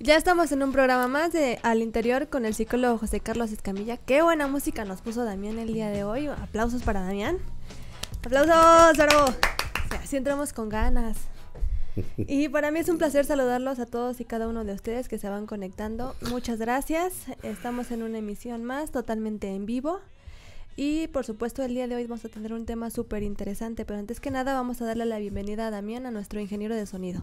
Ya estamos en un programa más de Al Interior con el psicólogo José Carlos Escamilla. Qué buena música nos puso Damián el día de hoy. Aplausos para Damián. Aplausos, bravo. así entramos con ganas. Y para mí es un placer saludarlos a todos y cada uno de ustedes que se van conectando. Muchas gracias. Estamos en una emisión más totalmente en vivo. Y por supuesto el día de hoy vamos a tener un tema súper interesante, pero antes que nada vamos a darle la bienvenida a Damián, a nuestro ingeniero de sonido.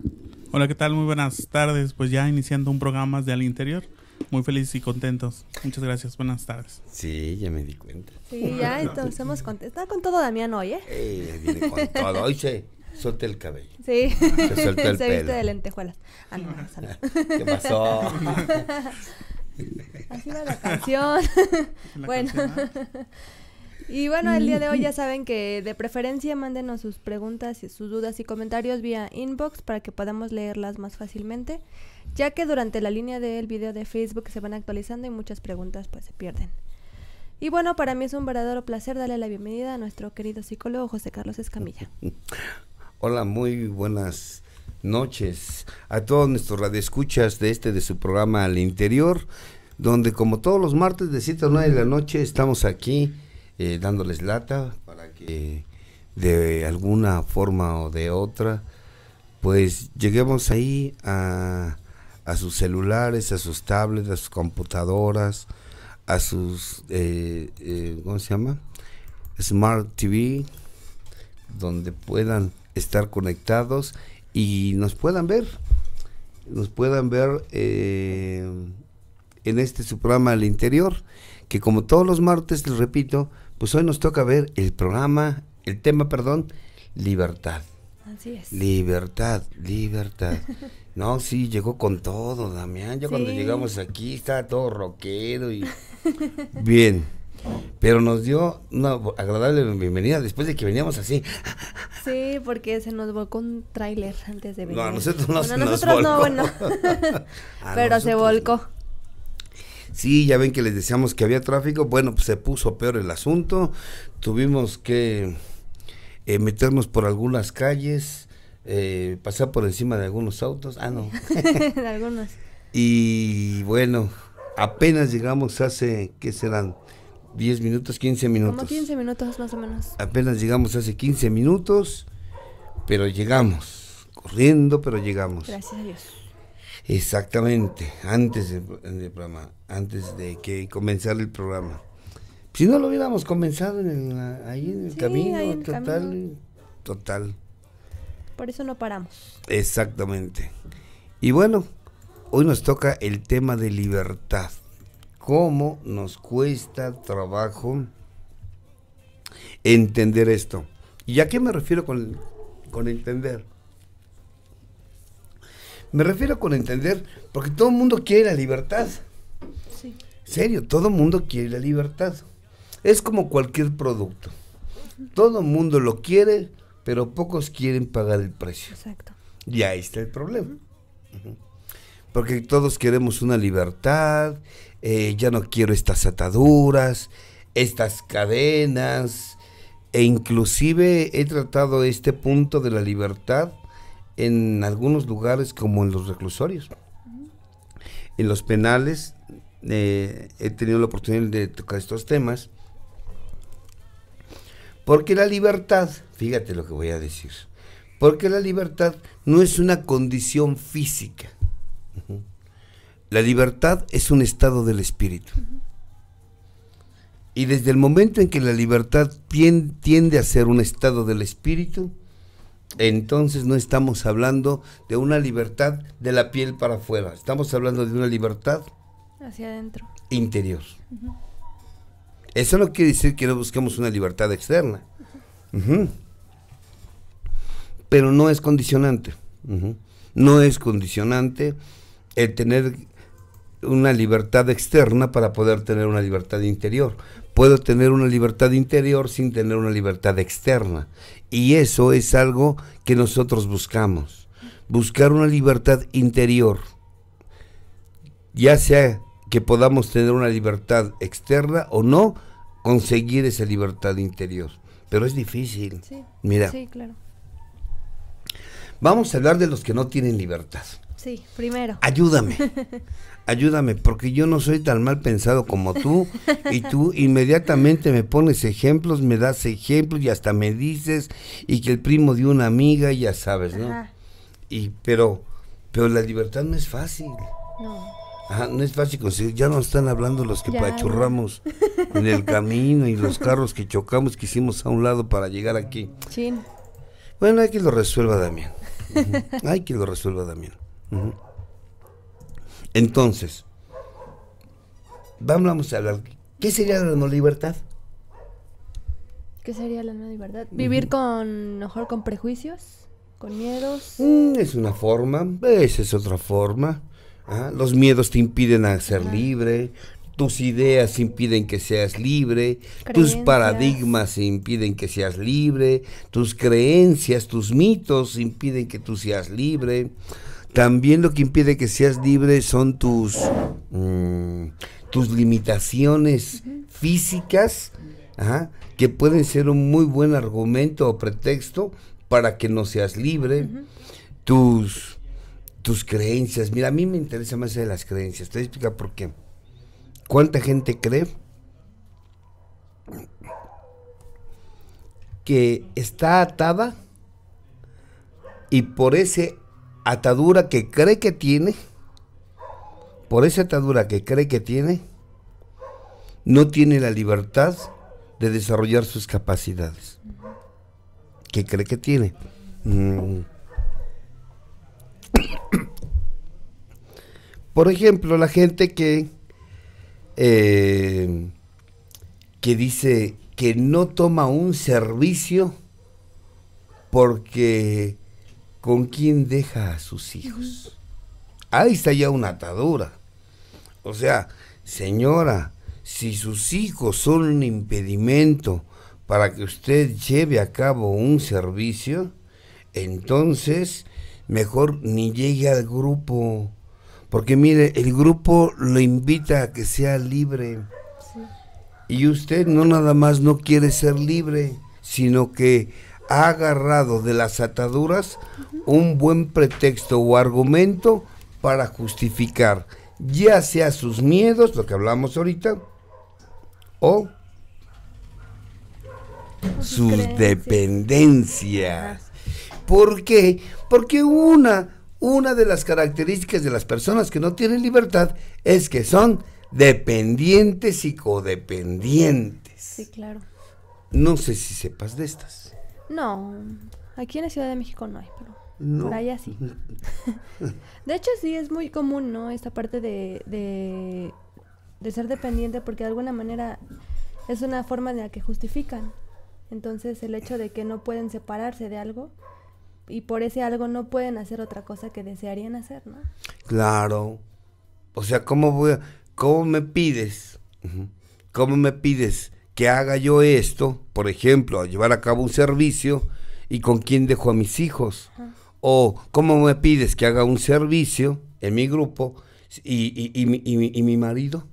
Hola, ¿qué tal? Muy buenas tardes. Pues ya iniciando un programa de Al Interior. Muy felices y contentos. Muchas gracias. Buenas tardes. Sí, ya me di cuenta. Sí, ya entonces hemos contestado Está con todo Damián hoy, ¿eh? Eh, con todo. Hoy se suelta el cabello. Sí. Se suelta el viste de lentejuelas. Ah, ¿Qué pasó? Así va la canción. bueno. Y bueno, el día de hoy ya saben que de preferencia mándenos sus preguntas, y sus dudas y comentarios vía inbox para que podamos leerlas más fácilmente, ya que durante la línea del video de Facebook se van actualizando y muchas preguntas pues se pierden. Y bueno, para mí es un verdadero placer darle la bienvenida a nuestro querido psicólogo José Carlos Escamilla. Hola, muy buenas noches a todos nuestros radioescuchas de este de su programa Al Interior, donde como todos los martes de 7 a 9 de la noche estamos aquí eh, dándoles lata para que de alguna forma o de otra, pues lleguemos ahí a, a sus celulares, a sus tablets, a sus computadoras, a sus, eh, eh, ¿cómo se llama? Smart TV, donde puedan estar conectados y nos puedan ver, nos puedan ver en este su programa al Interior, que como todos los martes, les repito, pues hoy nos toca ver el programa, el tema, perdón, libertad. Así es. Libertad, libertad. No, sí, llegó con todo, Damián. Ya cuando llegamos aquí estaba todo roquero y bien. Pero nos dio una agradable bienvenida después de que veníamos así. Sí, porque se nos volcó un tráiler antes de venir. No, a nosotros no nosotros no, bueno. Pero se volcó. Sí, ya ven que les decíamos que había tráfico. Bueno, pues se puso peor el asunto. Tuvimos que eh, meternos por algunas calles, eh, pasar por encima de algunos autos. Ah, no. de algunos. Y bueno, apenas llegamos hace, ¿qué serán? 10 minutos, 15 minutos. Como 15 minutos más o menos. Apenas llegamos hace 15 minutos, pero llegamos. Corriendo, pero llegamos. Gracias a Dios. Exactamente, antes del, programa, antes de que comenzara el programa. Si no lo hubiéramos comenzado en ahí en el camino, total, total. Por eso no paramos. Exactamente. Y bueno, hoy nos toca el tema de libertad. ¿Cómo nos cuesta trabajo entender esto? ¿Y a qué me refiero con, con entender? Me refiero con entender, porque todo el mundo quiere la libertad. Sí. Serio, todo el mundo quiere la libertad. Es como cualquier producto. Todo el mundo lo quiere, pero pocos quieren pagar el precio. Exacto. Y ahí está el problema. Porque todos queremos una libertad, eh, ya no quiero estas ataduras, estas cadenas, e inclusive he tratado este punto de la libertad en algunos lugares como en los reclusorios. En los penales eh, he tenido la oportunidad de tocar estos temas. Porque la libertad, fíjate lo que voy a decir, porque la libertad no es una condición física. La libertad es un estado del espíritu. Y desde el momento en que la libertad tiende a ser un estado del espíritu, entonces no estamos hablando de una libertad de la piel para afuera, estamos hablando de una libertad hacia adentro. Interior. Eso no quiere decir que no busquemos una libertad externa, pero no es condicionante. No es condicionante el tener una libertad externa para poder tener una libertad interior puedo tener una libertad interior sin tener una libertad externa. Y eso es algo que nosotros buscamos. Buscar una libertad interior. Ya sea que podamos tener una libertad externa o no, conseguir esa libertad interior. Pero es difícil. Mira. claro. Vamos a hablar de los que no tienen libertad. Sí, primero. Ayúdame. ayúdame, porque yo no soy tan mal pensado como tú, y tú inmediatamente me pones ejemplos, me das ejemplos y hasta me dices, y que el primo de una amiga, ya sabes, ¿no? Y, pero, pero la libertad no es fácil. No. Ajá, no es fácil conseguir, ya nos están hablando los que pachurramos en el camino y los carros que chocamos, que hicimos a un lado para llegar aquí. Sí. Bueno, hay que lo resuelva Damián. Hay que lo resuelva Damián. Entonces, vamos a hablar. ¿Qué sería la no libertad? ¿Qué sería la no libertad? Vivir con, mejor con prejuicios, con miedos. Mm, es una forma, esa pues, es otra forma. ¿ah? Los miedos te impiden a ser libre, tus ideas impiden que seas libre, tus paradigmas impiden que seas libre, tus creencias, tus mitos impiden que tú seas libre también lo que impide que seas libre son tus, mm, tus limitaciones físicas, que pueden ser un muy buen argumento o pretexto para que no seas libre. Tus tus creencias. Mira, a mí me interesa más de las creencias. Te voy a explicar por qué. ¿Cuánta gente cree que está atada y por ese atadura que cree que tiene, por esa atadura que cree que tiene, no tiene la libertad de desarrollar sus capacidades que cree que tiene. Mm. Por ejemplo, la gente que, eh, que dice que no toma un servicio porque con quién deja a sus hijos. Ahí está ya una atadura. O sea, señora, si sus hijos son un impedimento para que usted lleve a cabo un servicio, entonces mejor ni llegue al grupo. Porque mire, el grupo lo invita a que sea libre. Y usted no nada más no quiere ser libre, sino que ha agarrado de las ataduras un buen pretexto o argumento para justificar ya sea sus miedos, lo que hablamos ahorita, o sus, dependencias. ¿Por qué? Porque una, una de las características de las personas que no tienen libertad es que son dependientes y codependientes. Sí, claro. No sé si sepas de estas. No, aquí en la Ciudad de México no hay, pero por allá sí. de hecho, sí, es muy común, ¿no? Esta parte de, de, ser dependiente, porque de alguna manera es una forma de la que justifican. Entonces, el hecho de que no pueden separarse de algo y por ese algo no pueden hacer otra cosa que desearían hacer, ¿no? Claro. O sea, ¿cómo voy cómo me pides? ¿Cómo me pides que haga yo esto, por ejemplo, a llevar a cabo un servicio, y con quién dejo a mis hijos. O cómo me pides que haga un servicio en mi grupo y, y, y, y mi marido.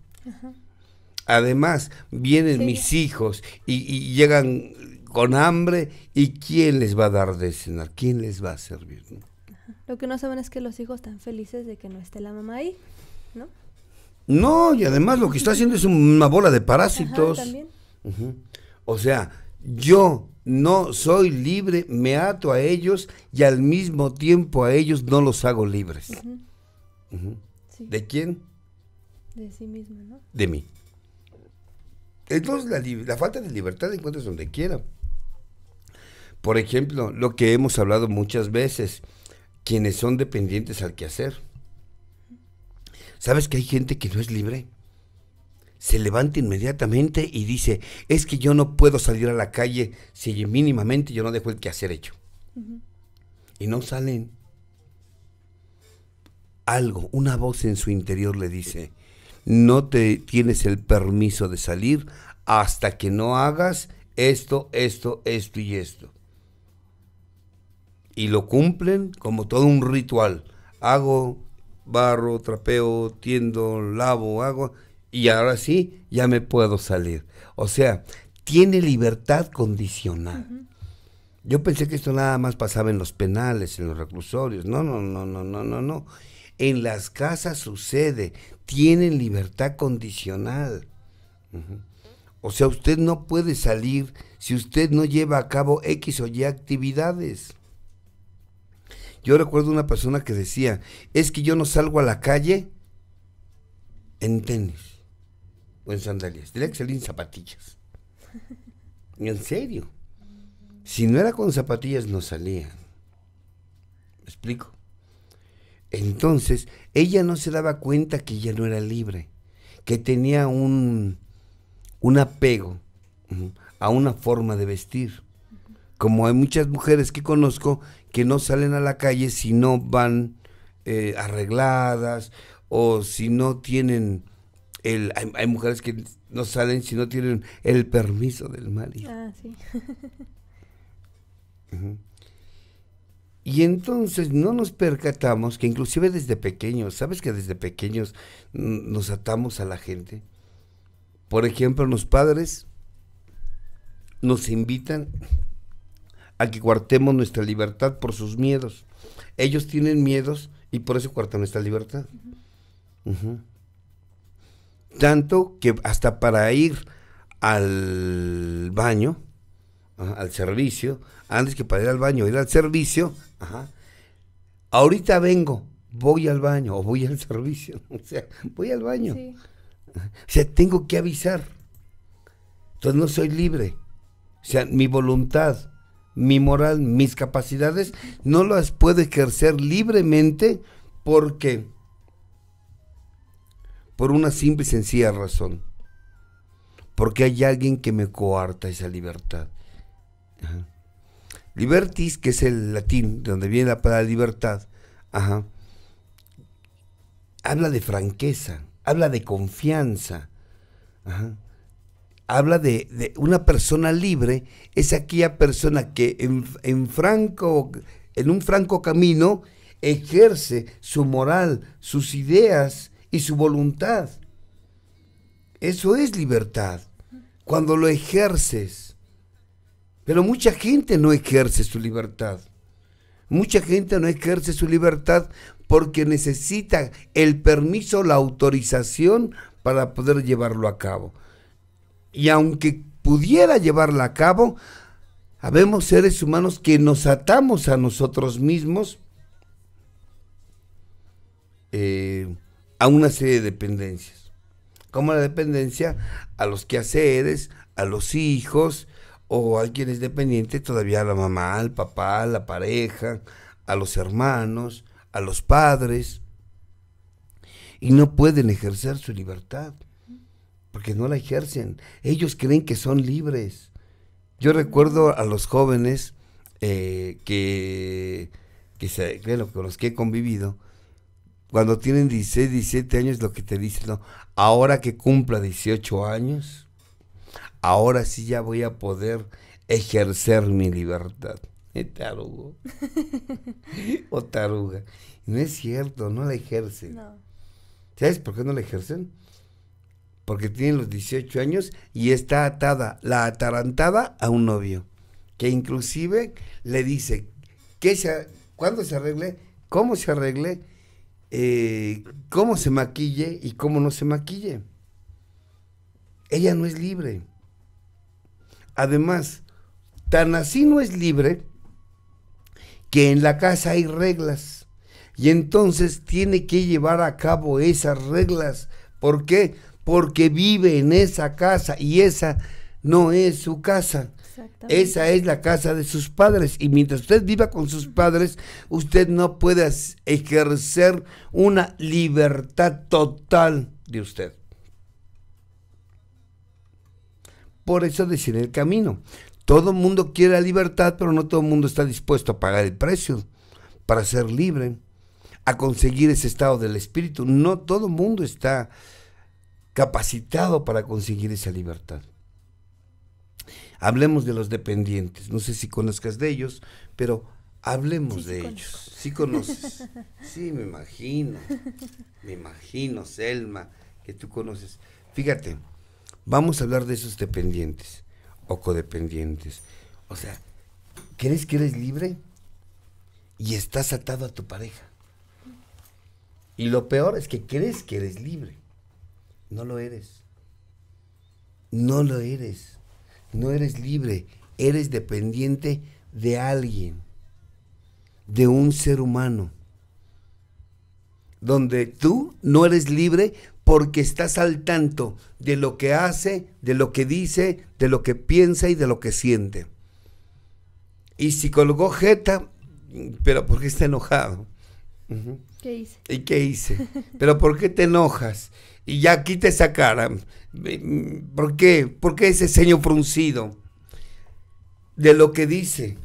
Además, vienen mis hijos y, llegan con hambre y quién les va a dar de cenar, quién les va a servir. Lo que no saben es que los hijos están felices de que no esté la mamá ahí, ¿no? No, y además lo que está haciendo es una bola de parásitos. O sea, yo no soy libre, me ato a ellos y al mismo tiempo a ellos no los hago libres. ¿De quién? De sí mismo, ¿no? De mí. Entonces la, falta de libertad la encuentras donde quiera. Por ejemplo, lo que hemos hablado muchas veces, quienes son dependientes al quehacer. ¿Sabes que hay gente que no es libre? se levanta inmediatamente y dice, es que yo no puedo salir a la calle si mínimamente yo no dejo el quehacer hecho. Y no salen. Algo, una voz en su interior le dice, no te tienes el permiso de salir hasta que no hagas esto, esto, esto y esto. Y lo cumplen como todo un ritual. Hago, barro, trapeo, tiendo, lavo, hago y ahora sí, ya me puedo salir. O sea, tiene libertad condicional. Yo pensé que esto nada más pasaba en los penales, en los reclusorios. No, no, no, no, no, no, no. En las casas sucede. Tienen libertad condicional. O sea, usted no puede salir si usted no lleva a cabo X o Y actividades. Yo recuerdo una persona que decía, es que yo no salgo a la calle en tenis o en sandalias. Tenía que salir en zapatillas. En serio. Si no era con zapatillas, no salía. ¿Me explico? Entonces, ella no se daba cuenta que ya no era libre, que tenía un, un apego a una forma de vestir. Como hay muchas mujeres que conozco que no salen a la calle si no van eh, arregladas o si no tienen hay, mujeres que no salen si no tienen el permiso del marido. Ah, sí. Y entonces no nos percatamos que inclusive desde pequeños, ¿sabes que desde pequeños nos atamos a la gente? Por ejemplo, los padres nos invitan a que cuartemos nuestra libertad por sus miedos. Ellos tienen miedos y por eso cuartan nuestra libertad. Tanto que hasta para ir al baño, al servicio, antes que para ir al baño, ir al servicio, ahorita vengo, voy al baño o voy al servicio, o sea, voy al baño. O sea, tengo que avisar. Entonces no soy libre. O sea, mi voluntad, mi moral, mis capacidades, no las puedo ejercer libremente porque por una simple y sencilla razón. Porque hay alguien que me coarta esa libertad. Libertis, que es el latín, donde viene la palabra libertad, habla de franqueza, habla de confianza, habla de, una persona libre, es aquella persona que en, en, franco, en un franco camino ejerce su moral, sus ideas, y su voluntad. Eso es libertad, cuando lo ejerces. Pero mucha gente no ejerce su libertad. Mucha gente no ejerce su libertad porque necesita el permiso, la autorización para poder llevarlo a cabo. Y aunque pudiera llevarla a cabo, habemos seres humanos que nos atamos a nosotros mismos eh, a una serie de dependencias, como la dependencia a los quehaceres, a los hijos, o a quien es dependiente todavía a la mamá, al papá, a la pareja, a los hermanos, a los padres, y no pueden ejercer su libertad, porque no la ejercen. Ellos creen que son libres. Yo recuerdo a los jóvenes eh, que, que se, con los que he convivido, cuando tienen 16, 17 años, lo que te dicen, no, ahora que cumpla 18 años, ahora sí ya voy a poder ejercer mi libertad. ¿Eh, tarugo. o oh, taruga. No es cierto, no la ejercen. ¿Sabes por qué no la ejercen? Porque tienen los 18 años y está atada, la atarantada a un novio, que inclusive le dice, que se, cuando se arregle, cómo se arregle, eh, cómo se maquille y cómo no se maquille. Ella no es libre. Además, tan así no es libre que en la casa hay reglas y entonces tiene que llevar a cabo esas reglas. ¿Por qué? Porque vive en esa casa y esa no es su casa. Esa es la casa de sus padres. Y mientras usted viva con sus padres, usted no puede ejercer una libertad total de usted. Por eso decir el camino. Todo el mundo quiere la libertad, pero no todo el mundo está dispuesto a pagar el precio para ser libre, a conseguir ese estado del espíritu. No todo el mundo está capacitado para conseguir esa libertad. Hablemos de los dependientes. No sé si conozcas de ellos, pero hablemos de ellos. Sí conoces. sí, me imagino. Me imagino, Selma, que tú conoces. Fíjate, vamos a hablar de esos dependientes o codependientes. O sea, ¿crees que eres libre? Y estás atado a tu pareja. Y lo peor es que crees que eres libre. No lo eres. No lo eres no eres libre, eres dependiente de alguien, de un ser humano, donde tú no eres libre porque estás al tanto de lo que hace, de lo que dice, de lo que piensa y de lo que siente. Y psicólogo Jeta, pero ¿por qué está enojado? qué hice? ¿Pero por qué te enojas? y ya quita esa cara. ¿Por qué? ¿Por qué ese ceño fruncido de lo que dice?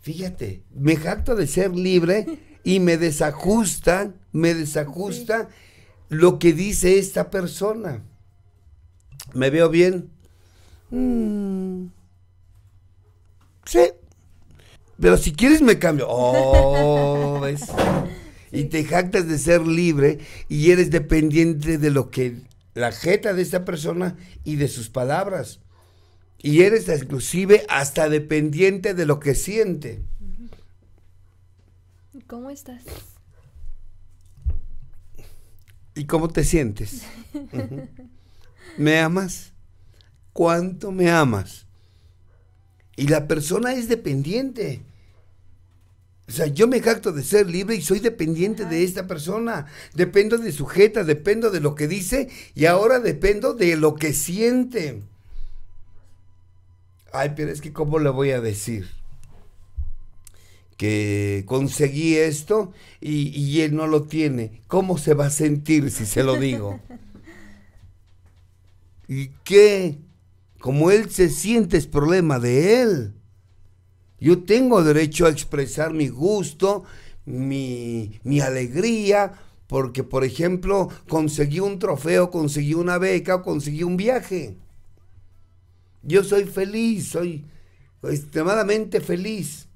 Fíjate, me jacto de ser libre y me desajusta, me desajusta lo que dice esta persona. ¿Me veo bien? Mm. sí. Pero si quieres me cambio. Oh, ¿ves? y te jactas de ser libre y eres dependiente de lo que la jeta de esa persona y de sus palabras. Y eres inclusive hasta dependiente de lo que siente. ¿Cómo estás? ¿Y cómo te sientes? ¿Me amas? ¿Cuánto me amas? Y la persona es dependiente. O sea, yo me jacto de ser libre y soy dependiente de esta persona. Dependo de su jeta, dependo de lo que dice y ahora dependo de lo que siente. Ay, pero es que ¿cómo le voy a decir? Que conseguí esto y, y él no lo tiene. ¿Cómo se va a sentir si se lo digo? ¿Y qué? Como él se siente es problema de él. Yo tengo derecho a expresar mi gusto, mi, alegría, porque, por ejemplo, conseguí un trofeo, conseguí una beca, conseguí un viaje. Yo soy feliz, soy extremadamente feliz.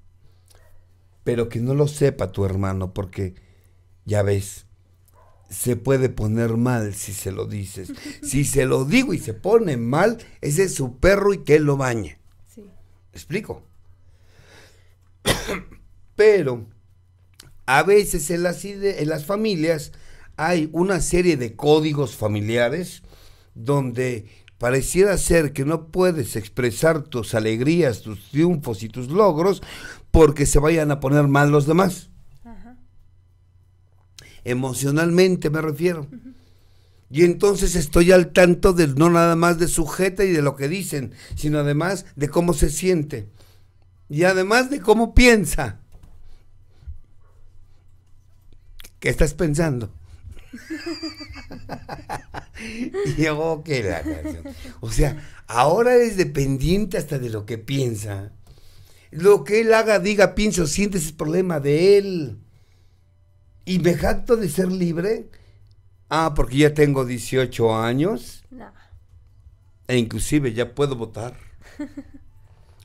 Pero que no lo sepa tu hermano, porque, ya ves, se puede poner mal si se lo dices. si se lo digo y se pone mal, ese es su perro y que él lo bañe. Sí. ¿Explico? Pero a veces en las, en las familias hay una serie de códigos familiares donde pareciera ser que no puedes expresar tus alegrías, tus triunfos y tus logros porque se vayan a poner mal los demás. Emocionalmente me refiero. Y entonces estoy al tanto de no nada más de sujeta y de lo que dicen, sino además de cómo se siente y además de cómo piensa. ¿Qué estás pensando? y que la canción. O sea, ahora es dependiente hasta de lo que piensa. Lo que él haga, diga, piense o siente es problema de él. Y me jacto de ser libre. Ah, porque ya tengo 18 años. E inclusive ya puedo votar.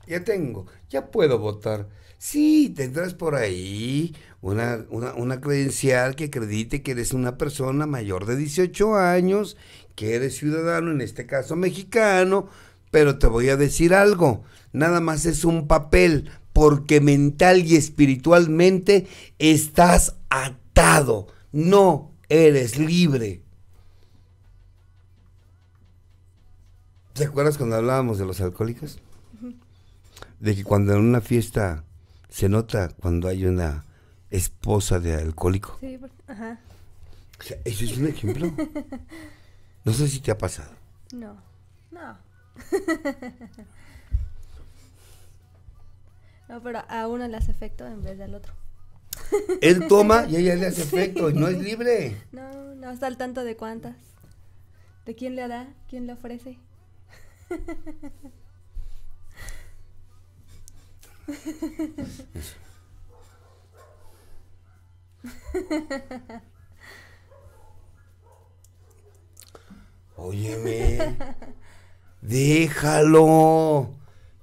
ya tengo, ya puedo votar. Sí, tendrás por ahí una, una, una, credencial que acredite que eres una persona mayor de 18 años, que eres ciudadano, en este caso mexicano, pero te voy a decir algo, nada más es un papel, porque mental y espiritualmente estás atado, no eres libre. ¿Te acuerdas cuando hablábamos de los alcohólicos? de que cuando en una fiesta se nota cuando hay una esposa de alcohólico. Sí, ajá. O sea, eso es un ejemplo. No sé si te ha pasado. No, no. No, pero a uno le hace efecto en vez del otro. Él toma y ella le hace efecto y no es libre. No, no está al tanto de cuántas. ¿De quién le da? ¿Quién le ofrece? Óyeme, déjalo.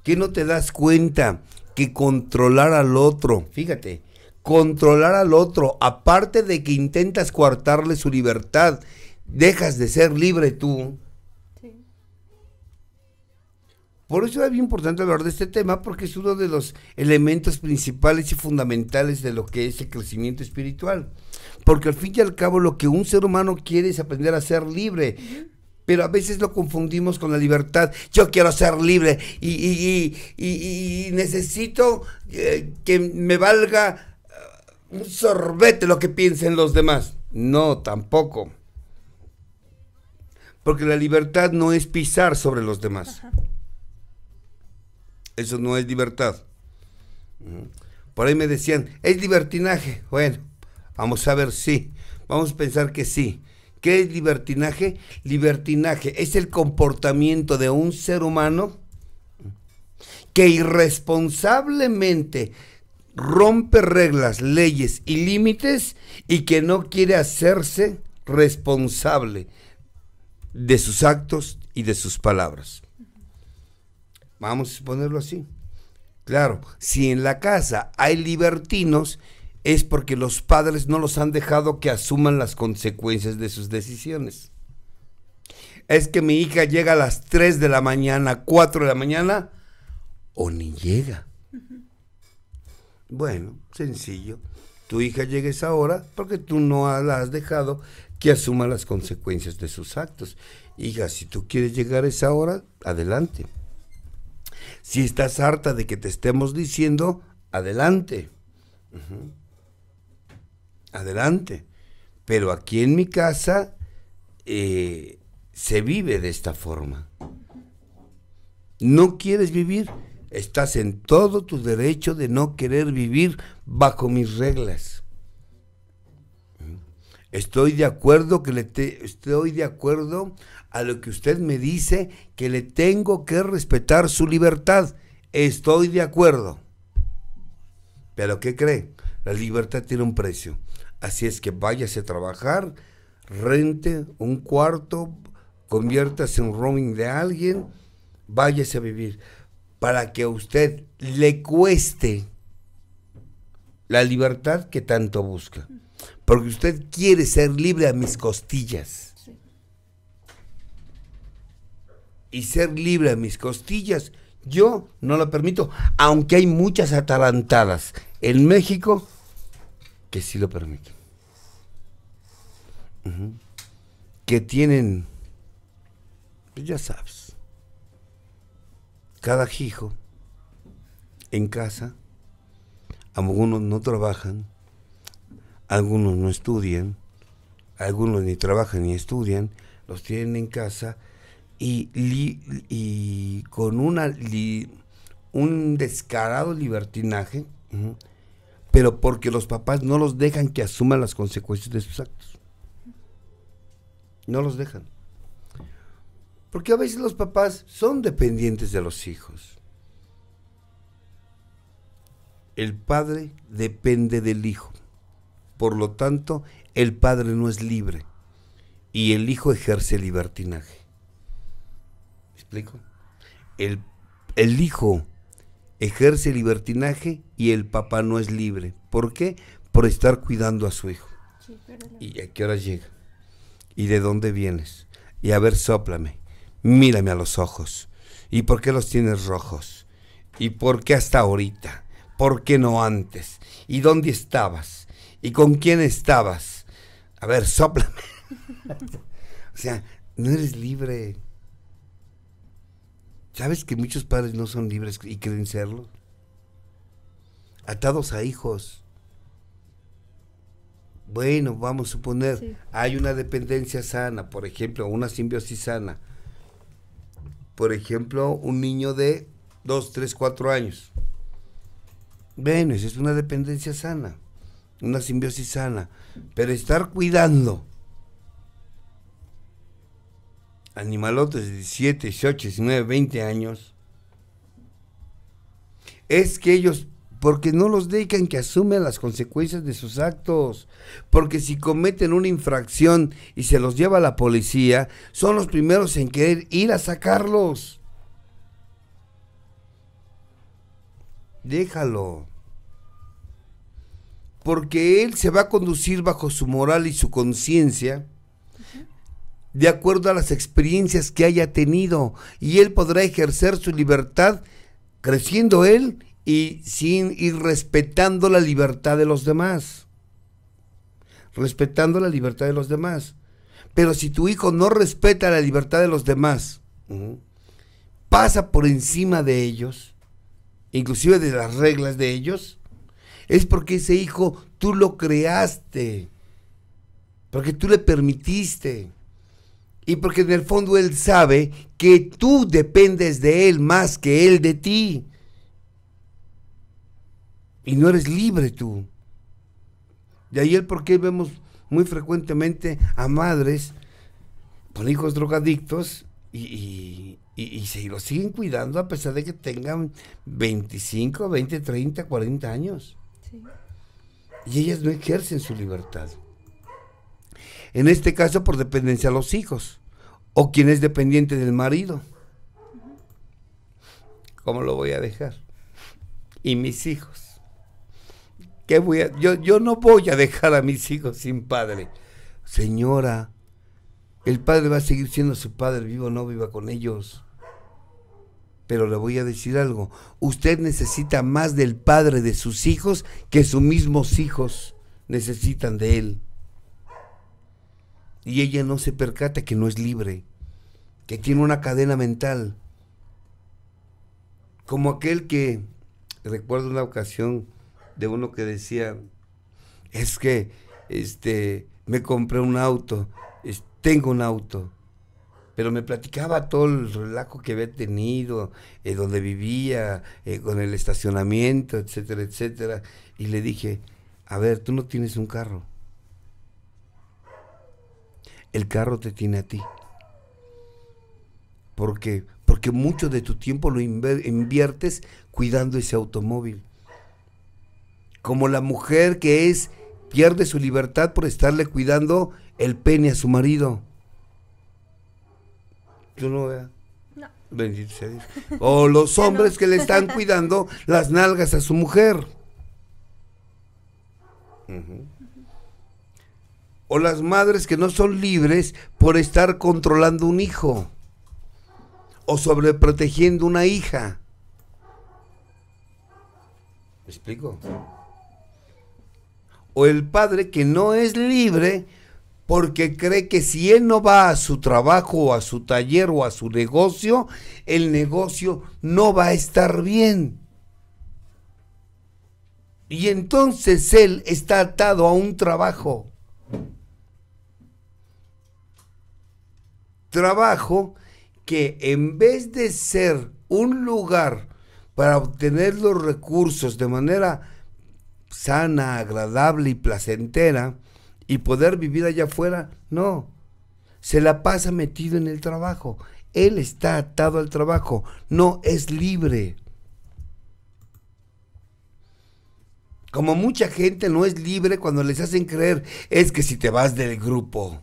que no te das cuenta? Que controlar al otro, fíjate, controlar al otro, aparte de que intentas coartarle su libertad, dejas de ser libre tú. Por eso es bien importante hablar de este tema, porque es uno de los elementos principales y fundamentales de lo que es el crecimiento espiritual. Porque al fin y al cabo lo que un ser humano quiere es aprender a ser libre. Pero a veces lo confundimos con la libertad. Yo quiero ser libre y, necesito eh, que me valga eh, un sorbete lo que piensen los demás. No, tampoco. Porque la libertad no es pisar sobre los demás. Eso no es libertad. Por ahí me decían, es libertinaje. Bueno, vamos a ver si. Vamos a pensar que sí. ¿Qué es libertinaje? Libertinaje es el comportamiento de un ser humano que irresponsablemente rompe reglas, leyes y límites y que no quiere hacerse responsable de sus actos y de sus palabras. Vamos a ponerlo así. Claro, si en la casa hay libertinos, es porque los padres no los han dejado que asuman las consecuencias de sus decisiones. Es que mi hija llega a las 3 de la mañana, 4 de la mañana, o ni llega. Bueno, sencillo. Tu hija llega a esa hora porque tú no la has dejado que asuma las consecuencias de sus actos. Hija, si tú quieres llegar a esa hora, adelante. Si estás harta de que te estemos diciendo, adelante. Adelante. Pero aquí en mi casa eh, se vive de esta forma. No quieres vivir, estás en todo tu derecho de no querer vivir bajo mis reglas. Estoy de acuerdo que le estoy de acuerdo a lo que usted me dice que le tengo que respetar su libertad. Estoy de acuerdo. Pero ¿qué cree? La libertad tiene un precio. Así es que váyase a trabajar, rente un cuarto, conviértase en roaming de alguien, váyase a vivir. Para que a usted le cueste la libertad que tanto busca. Porque usted quiere ser libre a mis costillas. y ser libre de mis costillas, yo no lo permito, aunque hay muchas atalantadas... en México que sí lo permiten. Que tienen, pues ya sabes, cada hijo en casa, algunos no trabajan, algunos no estudian, algunos ni trabajan ni estudian, los tienen en casa y, con un descarado libertinaje, pero porque los papás no los dejan que asuman las consecuencias de sus actos. No los dejan. Porque a veces los papás son dependientes de los hijos. El padre depende del hijo. Por lo tanto, el padre no es libre y el hijo ejerce libertinaje. El, hijo ejerce libertinaje y el papá no es libre. ¿Por qué? Por estar cuidando a su hijo. ¿Y a qué hora llega? ¿Y de dónde vienes? Y a ver, sóplame. Mírame a los ojos. ¿Y por qué los tienes rojos? ¿Y por qué hasta ahorita? ¿Por qué no antes? ¿Y dónde estabas? ¿Y con quién estabas? A ver, sóplame. o sea, no eres libre. ¿Sabes que muchos padres no son libres y creen serlo? Atados a hijos. Bueno, vamos a suponer, hay una dependencia sana, por ejemplo, una simbiosis sana. Por ejemplo, un niño de 2, 3, 4 años. Bueno, esa es una dependencia sana, una simbiosis sana. Pero estar cuidando animalotes de 17, 18, 19, 20 años, es que ellos, porque no los dedican que asumen las consecuencias de sus actos, porque si cometen una infracción y se los lleva la policía, son los primeros en querer ir a sacarlos. Déjalo. Porque él se va a conducir bajo su moral y su conciencia de acuerdo a las experiencias que haya tenido y él podrá ejercer su libertad creciendo él y sin ir respetando la libertad de los demás. Respetando la libertad de los demás. Pero si tu hijo no respeta la libertad de los demás, pasa por encima de ellos, inclusive de las reglas de ellos, es porque ese hijo tú lo creaste, porque tú le permitiste. Y porque en el fondo Él sabe que tú dependes de Él más que Él de ti. Y no eres libre tú. De ahí el por vemos muy frecuentemente a madres con hijos drogadictos y, y, se los siguen cuidando a pesar de que tengan 25, 20, 30, 40 años. Y ellas no ejercen su libertad. En este caso, por dependencia a los hijos o quien es dependiente del marido. ¿Cómo lo voy a dejar? Y mis hijos. ¿Qué voy yo, yo no voy a dejar a mis hijos sin padre. Señora, el padre va a seguir siendo su padre, vivo o no viva con ellos. Pero le voy a decir algo, usted necesita más del padre de sus hijos que sus mismos hijos necesitan de él y ella no se percata que no es libre, que tiene una cadena mental. Como aquel que, recuerdo una ocasión de uno que decía, es que este, me compré un auto, tengo un auto, pero me platicaba todo el relajo que había tenido, eh, donde vivía, eh, con el estacionamiento, etcétera, etcétera. Y le dije, a ver, tú no tienes un carro el carro te tiene a ti. ¿Por qué? Porque mucho de tu tiempo lo inviertes cuidando ese automóvil. Como la mujer que es, pierde su libertad por estarle cuidando el pene a su marido. ¿Tú no veas? Bendito sea Dios. O los hombres que le están cuidando las nalgas a su mujer o las madres que no son libres por estar controlando un hijo o sobreprotegiendo una hija. ¿Me explico? O el padre que no es libre porque cree que si él no va a su trabajo o a su taller o a su negocio, el negocio no va a estar bien. Y entonces él está atado a un trabajo trabajo que en vez de ser un lugar para obtener los recursos de manera sana, agradable y placentera y poder vivir allá afuera, no. Se la pasa metido en el trabajo. Él está atado al trabajo, no es libre. Como mucha gente no es libre cuando les hacen creer, es que si te vas del grupo,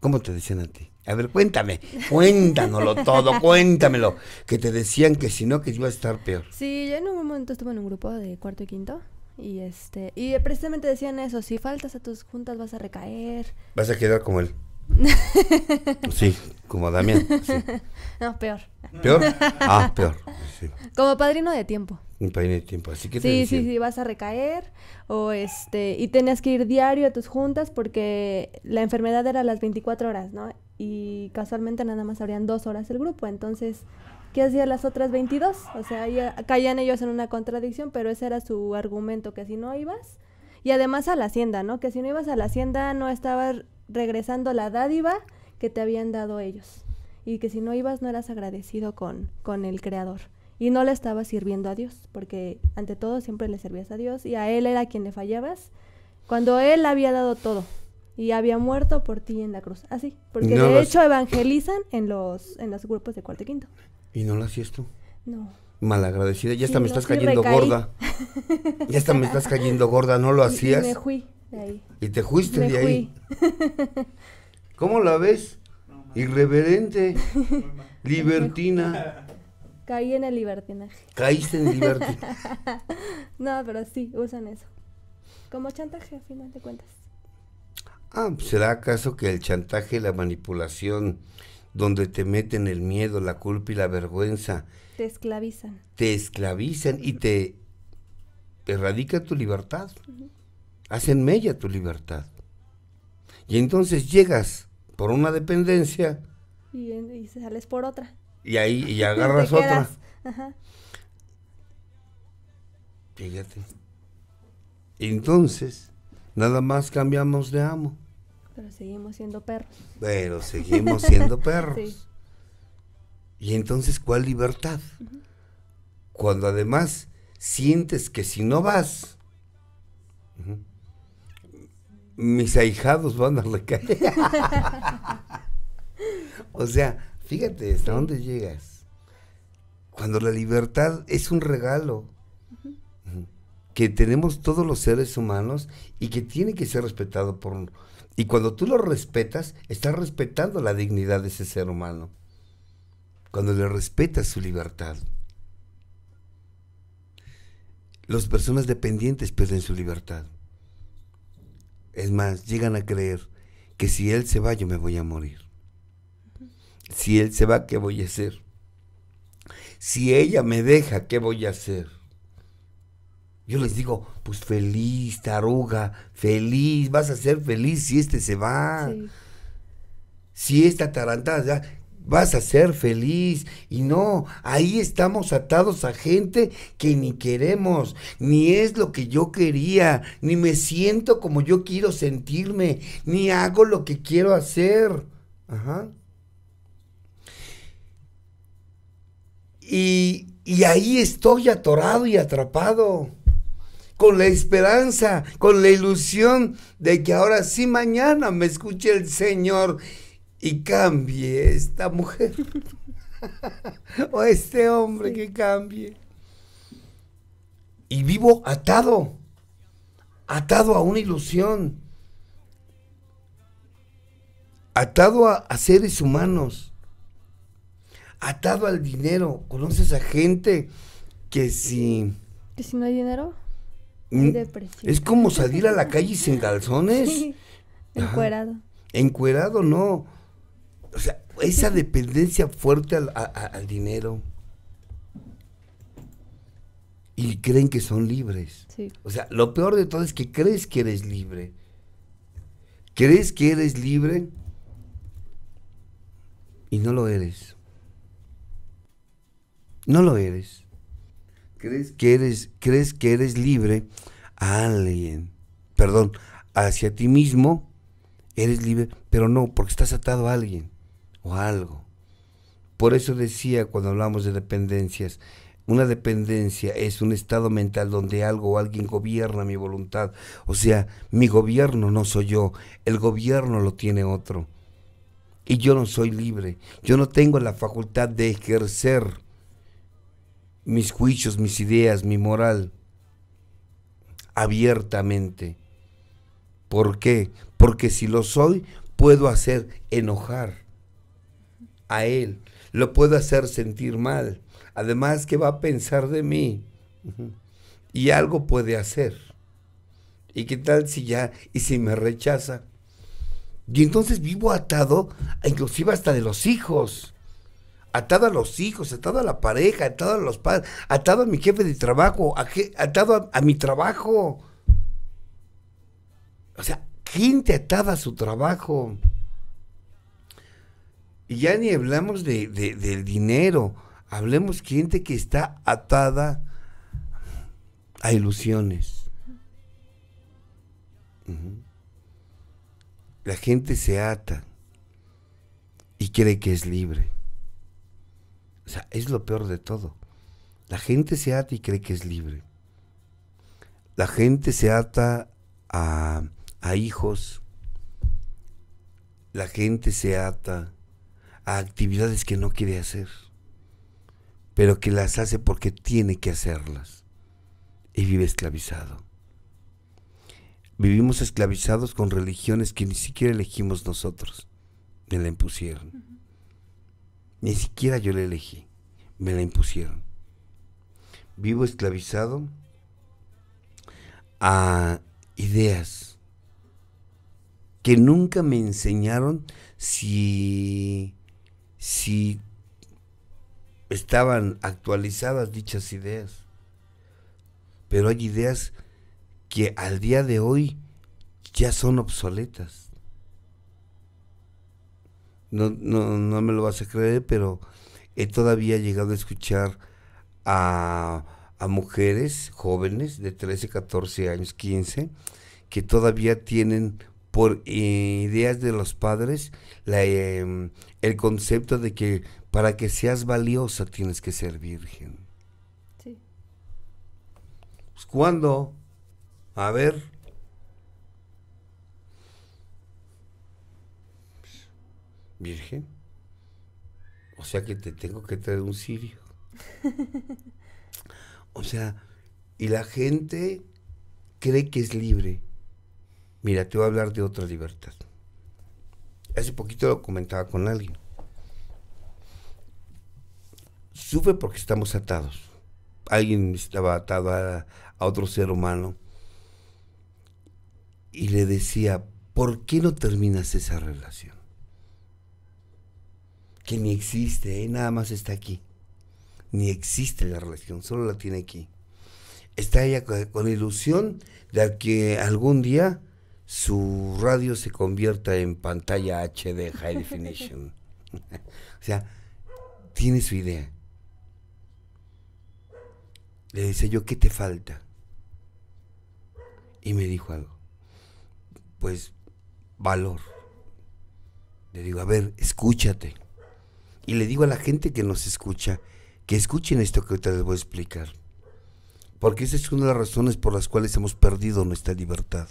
¿Cómo te decían a ti? A ver, cuéntame, cuéntanoslo todo, cuéntamelo. Que te decían que si no, que iba a estar peor. Sí, yo en un momento estuve en un grupo de cuarto y quinto. Y este y precisamente decían eso, si faltas a tus juntas vas a recaer. Vas a quedar como él. sí, como Damián. No, peor. ¿Peor? Ah, peor. Como padrino de tiempo un pequeño tiempo. Así que sí, sí, sí, vas a recaer o este y tenías que ir diario a tus juntas porque la enfermedad era a las 24 horas, ¿no? Y casualmente nada más habrían dos horas el grupo, entonces ¿qué hacían las otras 22? O sea, ah, caían ellos en una contradicción, pero ese era su argumento que si no ibas y además a la hacienda, ¿no? Que si no ibas a la hacienda no estabas regresando la dádiva que te habían dado ellos y que si no ibas no eras agradecido con con el creador y no le estabas sirviendo a Dios, porque ante todo siempre le servías a Dios y a Él era quien le fallabas, cuando Él había dado todo y había muerto por ti en la cruz. Así, porque de hecho evangelizan en los, en los grupos de cuarto y quinto. ¿Y no lo hacías tú? No. Malagradecida, ya está me estás cayendo gorda. ya está me estás cayendo gorda, no lo hacías. Y, me fui de ahí. Y te fuiste de ahí. ¿Cómo la ves? Irreverente, libertina. Caí en el libertinaje. Caíste en el libertinaje. no, pero sí, usan eso. Como chantaje, a final de cuentas. Ah, ¿será acaso que el chantaje, la manipulación, donde te meten el miedo, la culpa y la vergüenza? Te esclavizan. Te esclavizan y te erradica tu libertad. Hacen mella tu libertad. Y entonces llegas por una dependencia. y sales por otra. Y ahí y agarras otra. Fíjate. Entonces, nada más cambiamos de amo. Pero seguimos siendo perros. Pero seguimos siendo perros. Y entonces, ¿cuál libertad? Cuando además sientes que si no vas, mis ahijados van a recaer. o sea, Fíjate hasta dónde llegas. Cuando la libertad es un regalo que tenemos todos los seres humanos y que tiene que ser respetado por... Y cuando tú lo respetas, estás respetando la dignidad de ese ser humano. Cuando le respetas su libertad. Las personas dependientes pierden su libertad. Es más, llegan a creer que si él se va yo me voy a morir. Si él se va, ¿qué voy a hacer? Si ella me deja, ¿qué voy a hacer? Yo les digo, pues feliz, taruga, feliz, vas a ser feliz si este se va. Si esta tarantada, vas a ser feliz. Y no, ahí estamos atados a gente que ni queremos, ni es lo que yo quería, ni me siento como yo quiero sentirme, ni hago lo que quiero hacer. Ajá. Y, ahí estoy atorado y atrapado, con la esperanza, con la ilusión de que ahora sí mañana me escuche el Señor y cambie esta mujer o este hombre que cambie. Y vivo atado, atado a una ilusión, atado a seres humanos atado al dinero. ¿Conoces a gente que si... Que si no hay dinero? Mm, es como salir a la calle sin calzones. Sí, encuerado. Encuerado, no. O sea, esa dependencia fuerte al, al dinero. Y creen que son libres. O sea, lo peor de todo es que crees que eres libre. ¿Crees que eres libre? Y no lo eres. No lo eres. ¿Crees? Que eres, crees que eres libre a alguien. Perdón, hacia ti mismo eres libre, pero no, porque estás atado a alguien o a algo. Por eso decía cuando hablamos de dependencias, una dependencia es un estado mental donde algo o alguien gobierna mi voluntad. O sea, mi gobierno no soy yo, el gobierno lo tiene otro. Y yo no soy libre, yo no tengo la facultad de ejercer mis juicios, mis ideas, mi moral, abiertamente. ¿Por qué? Porque si lo soy, puedo hacer enojar a él, lo puedo hacer sentir mal. Además, ¿qué va a pensar de mí? Y algo puede hacer. ¿Y qué tal si ya, y si me rechaza? Y entonces vivo atado, inclusive hasta de los hijos atado a los hijos, atado a la pareja, atado a los padres, atado a mi jefe de trabajo, atado a, mi trabajo. O sea, gente atada a su trabajo. Y ya ni hablamos del dinero, hablemos gente que está atada a ilusiones. La gente se ata y cree que es libre es lo peor de todo. La gente se ata y cree que es libre. La gente se ata a, a hijos. La gente se ata a actividades que no quiere hacer, pero que las hace porque tiene que hacerlas. Y vive esclavizado. Vivimos esclavizados con religiones que ni siquiera elegimos nosotros. Me la impusieron. Ni siquiera yo la elegí, me la impusieron. Vivo esclavizado a ideas que nunca me enseñaron si, si estaban actualizadas dichas ideas. Pero hay ideas que al día de hoy ya son obsoletas no, no, no me lo vas a creer, pero he todavía llegado a escuchar a, mujeres jóvenes de 13, 14 años, 15, que todavía tienen por ideas de los padres em, el concepto de que para que seas valiosa tienes que ser virgen. Sí. Pues, ¿Cuándo? A ver. Virgen, o sea que te tengo que traer un sirio. o sea, y la gente cree que es libre. Mira, te voy a hablar de otra libertad. Hace poquito lo comentaba con alguien. Supe porque estamos atados. Alguien estaba atado a otro ser humano y le decía, ¿por qué no terminas esa relación? que ni existe, ¿eh? nada más está aquí. Ni existe la relación, solo la tiene aquí. Está ella con ilusión de que algún día su radio se convierta en pantalla HD High Definition. o sea, tiene su idea. Le dice yo, ¿qué te falta? Y me dijo algo. Pues valor. Le digo, a ver, escúchate. Y le digo a la gente que nos escucha, que escuchen esto que te les voy a explicar. Porque esa es una de las razones por las cuales hemos perdido nuestra libertad.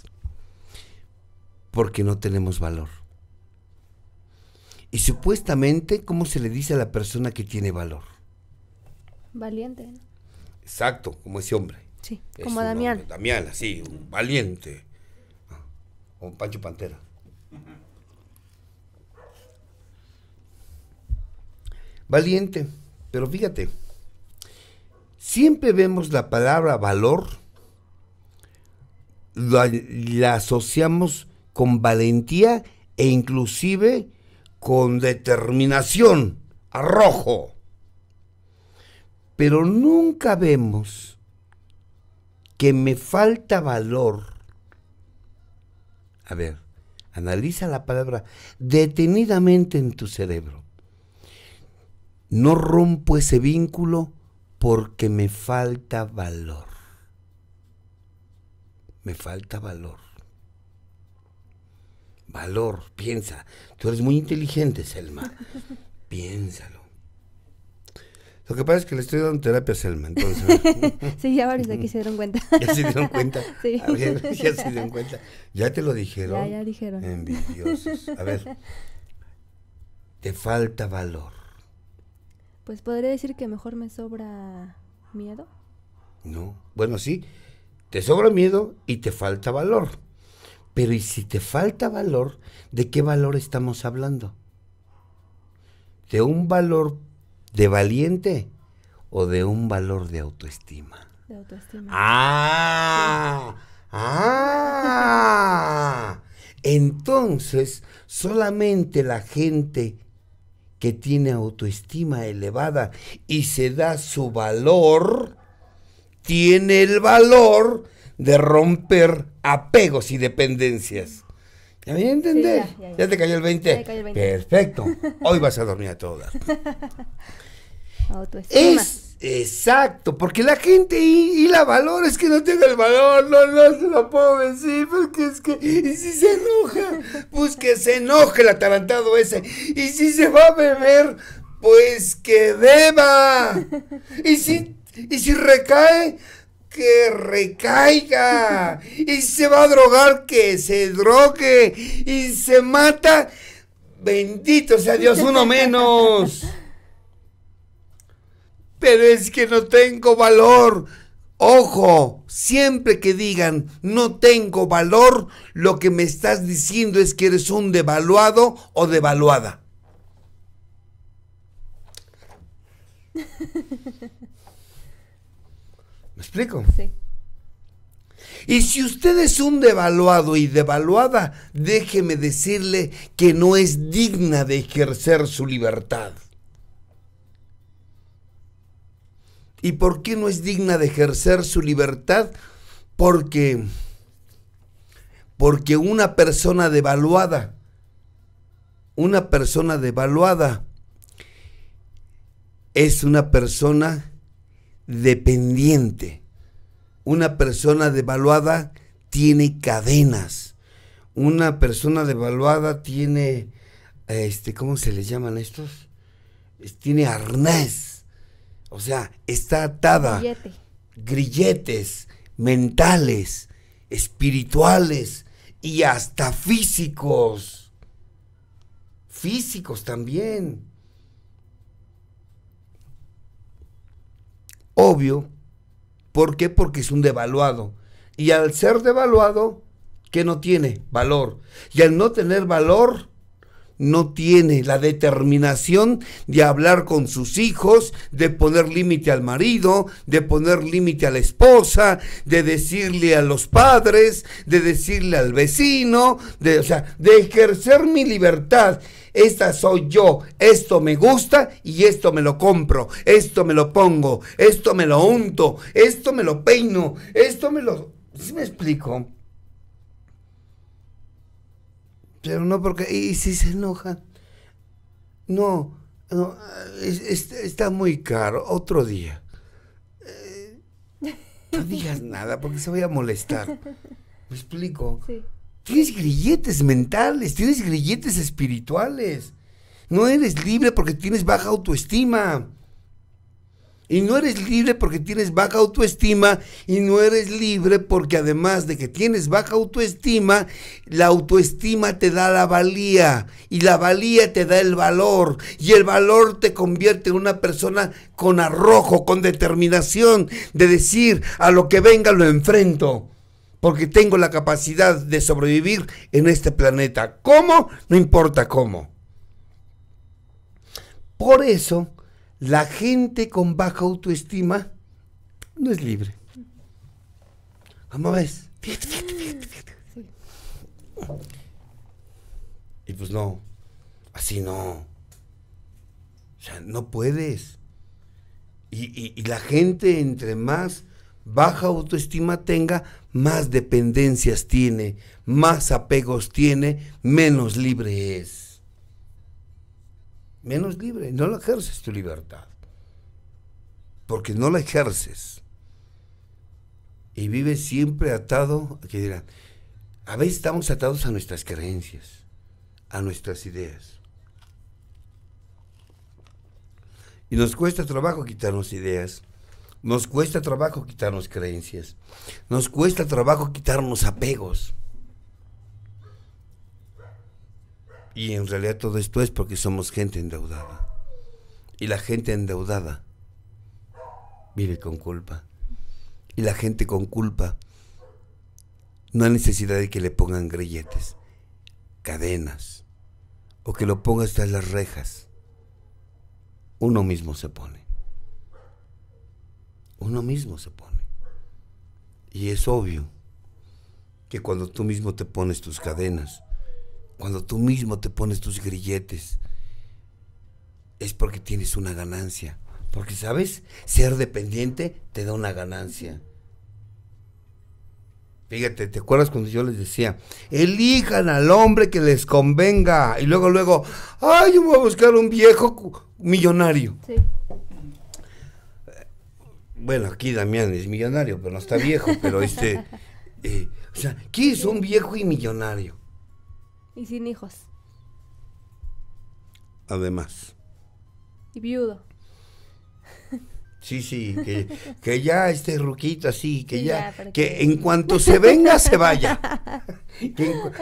Porque no tenemos valor. Y supuestamente, ¿cómo se le dice a la persona que tiene valor? Valiente. Exacto, como ese hombre. Sí, como Damián. Damián, así, un valiente. Ah, o un Pancho Pantera. Valiente. Pero fíjate, siempre vemos la palabra valor, la, asociamos con valentía e inclusive con determinación, arrojo. Pero nunca vemos que me falta valor. A ver, analiza la palabra detenidamente en tu cerebro. No rompo ese vínculo porque me falta valor. Me falta valor. Valor, piensa. Tú eres muy inteligente, Selma. Piénsalo. Lo que pasa es que le estoy dando terapia a Selma, entonces. sí, ya varios de aquí se dieron cuenta. ya se dieron cuenta. Sí. ya se dieron cuenta. Ya te lo dijeron. Ya, ya dijeron. Envidiosos. A ver, te falta valor. Pues podría decir que mejor me sobra miedo. No, bueno, sí, te sobra miedo y te falta valor. Pero ¿y si te falta valor, de qué valor estamos hablando? ¿De un valor de valiente o de un valor de autoestima? De autoestima. Ah, ah. Entonces, solamente la gente que tiene autoestima elevada y se da su valor, tiene el valor de romper apegos y dependencias. ¿Ya me entendés? ya, te cayó el 20. Perfecto. Hoy vas a dormir a todas. autoestima. Exacto, porque la gente y, la valor es que no tenga el valor, no, no se lo puedo decir, porque es que, y si se enoja, pues que se enoje el atarantado ese, y si se va a beber, pues que beba, y si, y si recae, que recaiga, y si se va a drogar, que se drogue, y se mata, bendito sea Dios, uno menos pero es que no tengo valor. Ojo, siempre que digan no tengo valor, lo que me estás diciendo es que eres un devaluado o devaluada. ¿Me explico? Sí. Y si usted es un devaluado y devaluada, déjeme decirle que no es digna de ejercer su libertad. ¿Y por qué no es digna de ejercer su libertad? Porque, porque una persona devaluada, una persona devaluada es una persona dependiente. Una persona devaluada tiene cadenas. Una persona devaluada tiene, este, ¿cómo se les llaman estos? Tiene arnés o sea, está atada. Grilletes mentales, espirituales y hasta físicos. Físicos también. Obvio. ¿Por qué? Porque es un devaluado. Y al ser devaluado, ¿qué no tiene? Valor. Y al no tener valor, no tiene la determinación de hablar con sus hijos, de poner límite al marido, de poner límite a la esposa, de decirle a los padres, de decirle al vecino, de, o sea, de ejercer mi libertad. Esta soy yo, esto me gusta y esto me lo compro, esto me lo pongo, esto me lo unto, esto me lo peino, esto me lo... ¿Sí me explico? Pero no porque, y si se enoja, no, no está muy caro, otro día. Eh, no digas nada porque se voy a molestar. ¿Me explico? Sí. Tienes grilletes mentales, tienes grilletes espirituales. No eres libre porque tienes baja autoestima. Y no eres libre porque tienes baja autoestima y no eres libre porque además de que tienes baja autoestima, la autoestima te da la valía y la valía te da el valor y el valor te convierte en una persona con arrojo, con determinación de decir a lo que venga lo enfrento porque tengo la capacidad de sobrevivir en este planeta. ¿Cómo? No importa cómo. Por eso la gente con baja autoestima no es libre. ¿Cómo ves? Y pues no, así no. O sea, no puedes. y, la gente, entre más baja autoestima tenga, más dependencias tiene, más apegos tiene, menos libre es menos libre. No lo ejerces tu libertad. Porque no la ejerces. Y vives siempre atado, dirán, a veces estamos atados a nuestras creencias, a nuestras ideas. Y nos cuesta trabajo quitarnos ideas, nos cuesta trabajo quitarnos creencias, nos cuesta trabajo quitarnos apegos. Y en realidad todo esto es porque somos gente endeudada. Y la gente endeudada vive con culpa. Y la gente con culpa no hay necesidad de que le pongan grilletes, cadenas, o que lo ponga hasta las rejas. Uno mismo se pone. Uno mismo se pone. Y es obvio que cuando tú mismo te pones tus cadenas, cuando tú mismo te pones tus grilletes, es porque tienes una ganancia. Porque, ¿sabes? Ser dependiente te da una ganancia. Fíjate, ¿te acuerdas cuando yo les decía, elijan al hombre que les convenga? Y luego, luego, ay, yo voy a buscar un viejo millonario. Sí. Bueno, aquí Damián es millonario, pero no está viejo, pero este, eh, o sea, ¿qué es un viejo y millonario? Y sin hijos. Además. Y viudo. Sí, sí, que, ya este ruquito así, que ya, que en cuanto se venga, se vaya.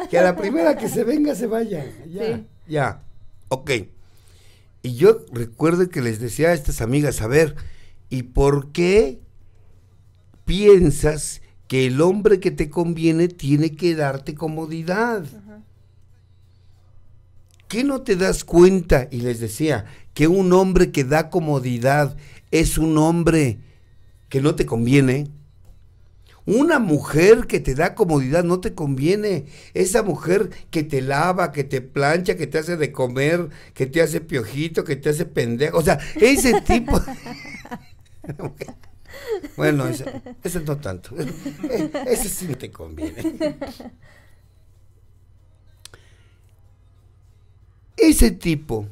Que, a la primera que se venga, se vaya. Ya, ya. Ok. Y yo recuerdo que les decía a estas amigas, a ver, ¿y por qué piensas que el hombre que te conviene tiene que darte comodidad? ¿Qué no te das cuenta? Y les decía, que un hombre que da comodidad es un hombre que no te conviene. Una mujer que te da comodidad no te conviene. Esa mujer que te lava, que te plancha, que te hace de comer, que te hace piojito, que te hace pendejo. O sea, ese tipo... bueno, ese, no tanto. Ese sí te conviene. Ese tipo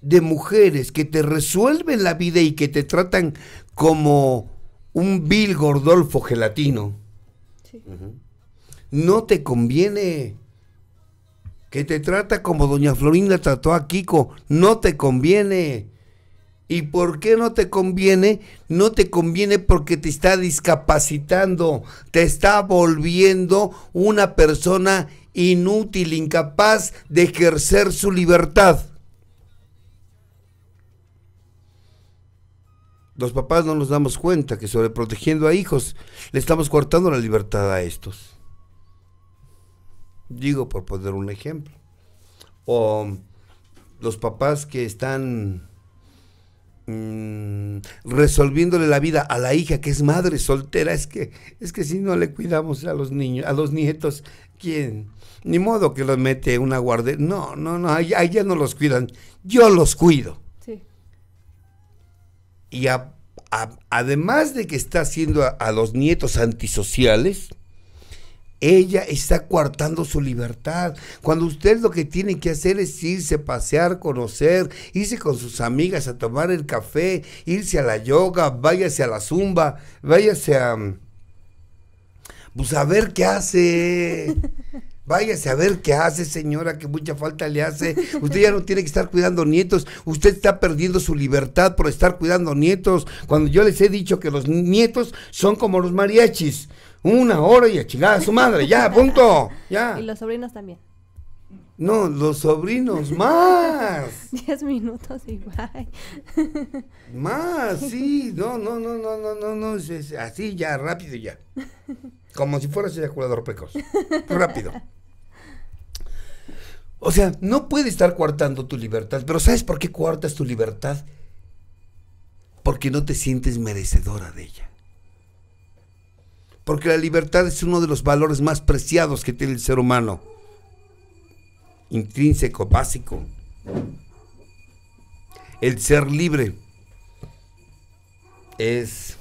de mujeres que te resuelven la vida y que te tratan como un vil gordolfo gelatino, no te conviene. Que te trata como doña Florinda trató a Kiko, no te conviene. ¿Y por qué no te conviene? No te conviene porque te está discapacitando, te está volviendo una persona inútil, incapaz de ejercer su libertad. Los papás no nos damos cuenta que sobreprotegiendo a hijos le estamos cortando la libertad a estos. Digo por poner un ejemplo. O los papás que están mm, resolviéndole la vida a la hija que es madre soltera, es que es que si no le cuidamos a los niños, a los nietos, ¿quién ni modo que los mete una guardería. No, no, no, ya no los cuidan. Yo los cuido. Sí. Y además de que está haciendo a, los nietos antisociales, ella está coartando su libertad. Cuando usted lo que tiene que hacer es irse, a pasear, conocer, irse con sus amigas a tomar el café, irse a la yoga, váyase a la zumba, váyase a... Pues a ver qué hace. Váyase a ver qué hace, señora, que mucha falta le hace. Usted ya no tiene que estar cuidando nietos. Usted está perdiendo su libertad por estar cuidando nietos. Cuando yo les he dicho que los nietos son como los mariachis. Una hora y a su madre. Ya, punto. Ya. Y los sobrinos también. No, los sobrinos, más. Diez minutos y bye. más, sí, no, no, no, no, no, no, no, así ya, rápido ya. Como si fueras curador pecos Rápido. O sea, no puede estar coartando tu libertad, pero ¿sabes por qué coartas tu libertad? Porque no te sientes merecedora de ella. Porque la libertad es uno de los valores más preciados que tiene el ser humano intrínseco, básico. El ser libre es...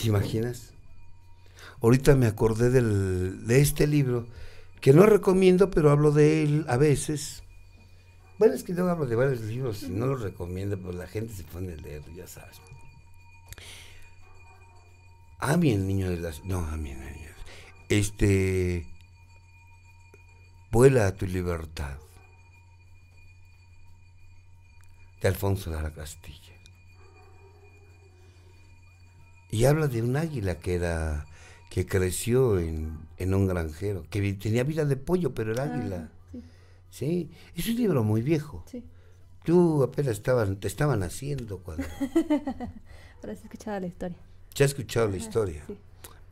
¿Te imaginas? Ahorita me acordé de este libro, que no recomiendo, pero hablo de él a veces. Bueno, es que yo hablo de varios libros y no los recomiendo, pero pues la gente se pone a leer, ya sabes. a ah, mí el niño de las... No, ah, mí el niño. Este vuela a tu libertad. De Alfonso de la Castilla. Y habla de un águila que era que creció en, un granjero, que tenía vida de pollo, pero era ah, águila. es un libro muy viejo. Tú apenas estaban, te estaban haciendo cuando. Ahora has escuchado la historia. ¿Se has escuchado la historia.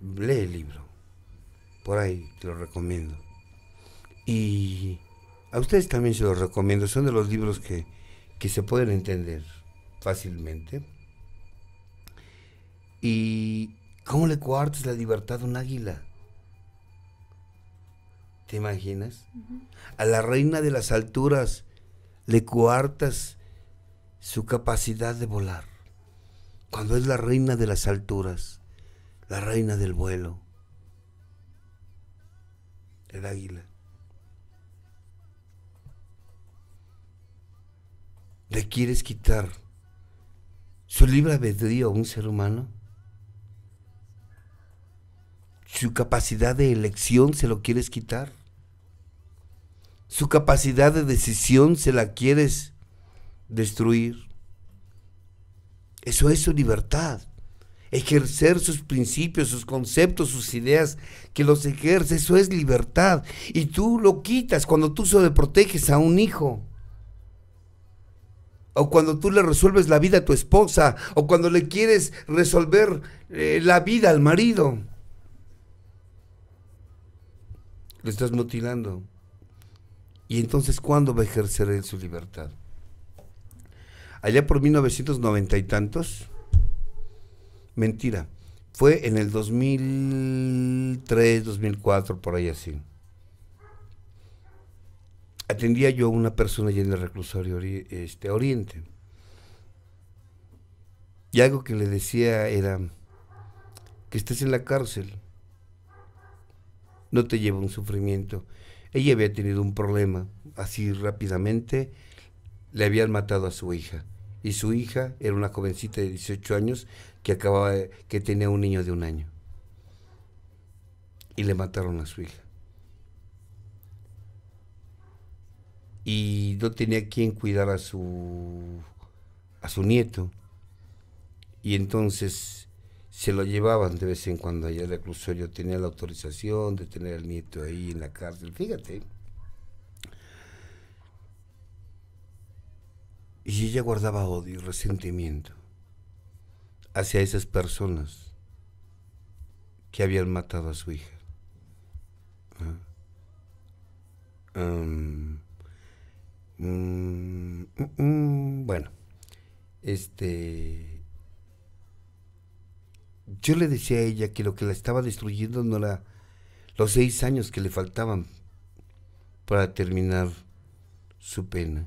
Lee el libro. Por ahí te lo recomiendo. Y a ustedes también se los recomiendo, son de los libros que, se pueden entender fácilmente. ¿Y cómo le coartas la libertad a un águila? ¿Te imaginas? A la reina de las alturas le coartas su capacidad de volar. Cuando es la reina de las alturas, la reina del vuelo, el águila. ¿Le quieres quitar su libre albedrío a un ser humano? ¿Su capacidad de elección se lo quieres quitar? ¿Su capacidad de decisión se la quieres destruir? Eso es su libertad. Ejercer sus principios, sus conceptos, sus ideas, que los ejerce, eso es libertad. Y tú lo quitas cuando tú sobreproteges a un hijo o cuando tú le resuelves la vida a tu esposa, o cuando le quieres resolver eh, la vida al marido. Le estás mutilando. ¿Y entonces cuándo va a ejercer él su libertad? Allá por 1990 y tantos. Mentira. Fue en el 2003, 2004, por ahí así atendía yo a una persona allí en el reclusorio este, Oriente. Y algo que le decía era que estés en la cárcel. No te lleva un sufrimiento. Ella había tenido un problema así rápidamente. Le habían matado a su hija. Y su hija era una jovencita de 18 años que acababa que tenía un niño de un año. Y le mataron a su hija. y no tenía quien cuidar a su, a su nieto. Y entonces se lo llevaban de vez en cuando allá al yo Tenía la autorización de tener al nieto ahí en la cárcel. Fíjate. Y ella guardaba odio y resentimiento hacia esas personas que habían matado a su hija. ¿Ah? Mm, mm, mm. bueno, este. Yo le decía a ella que lo que la estaba destruyendo no era los seis años que le faltaban para terminar su pena,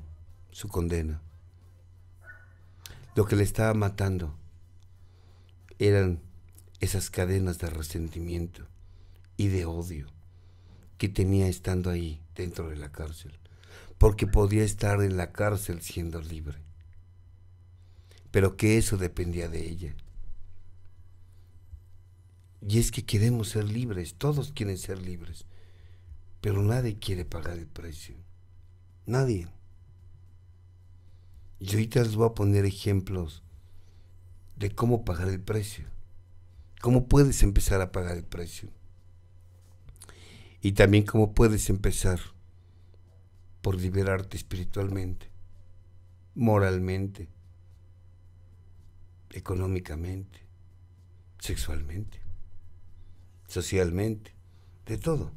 su condena. Lo que le estaba matando eran esas cadenas de resentimiento y de odio que tenía estando ahí dentro de la cárcel porque podía estar en la cárcel siendo libre, pero que eso dependía de ella. Y es que queremos ser libres, todos quieren ser libres, pero nadie quiere pagar el precio, nadie. Y ahorita les voy a poner ejemplos de cómo pagar el precio, cómo puedes empezar a pagar el precio y también cómo puedes empezar por liberarte espiritualmente, moralmente, económicamente, sexualmente, socialmente, de todo.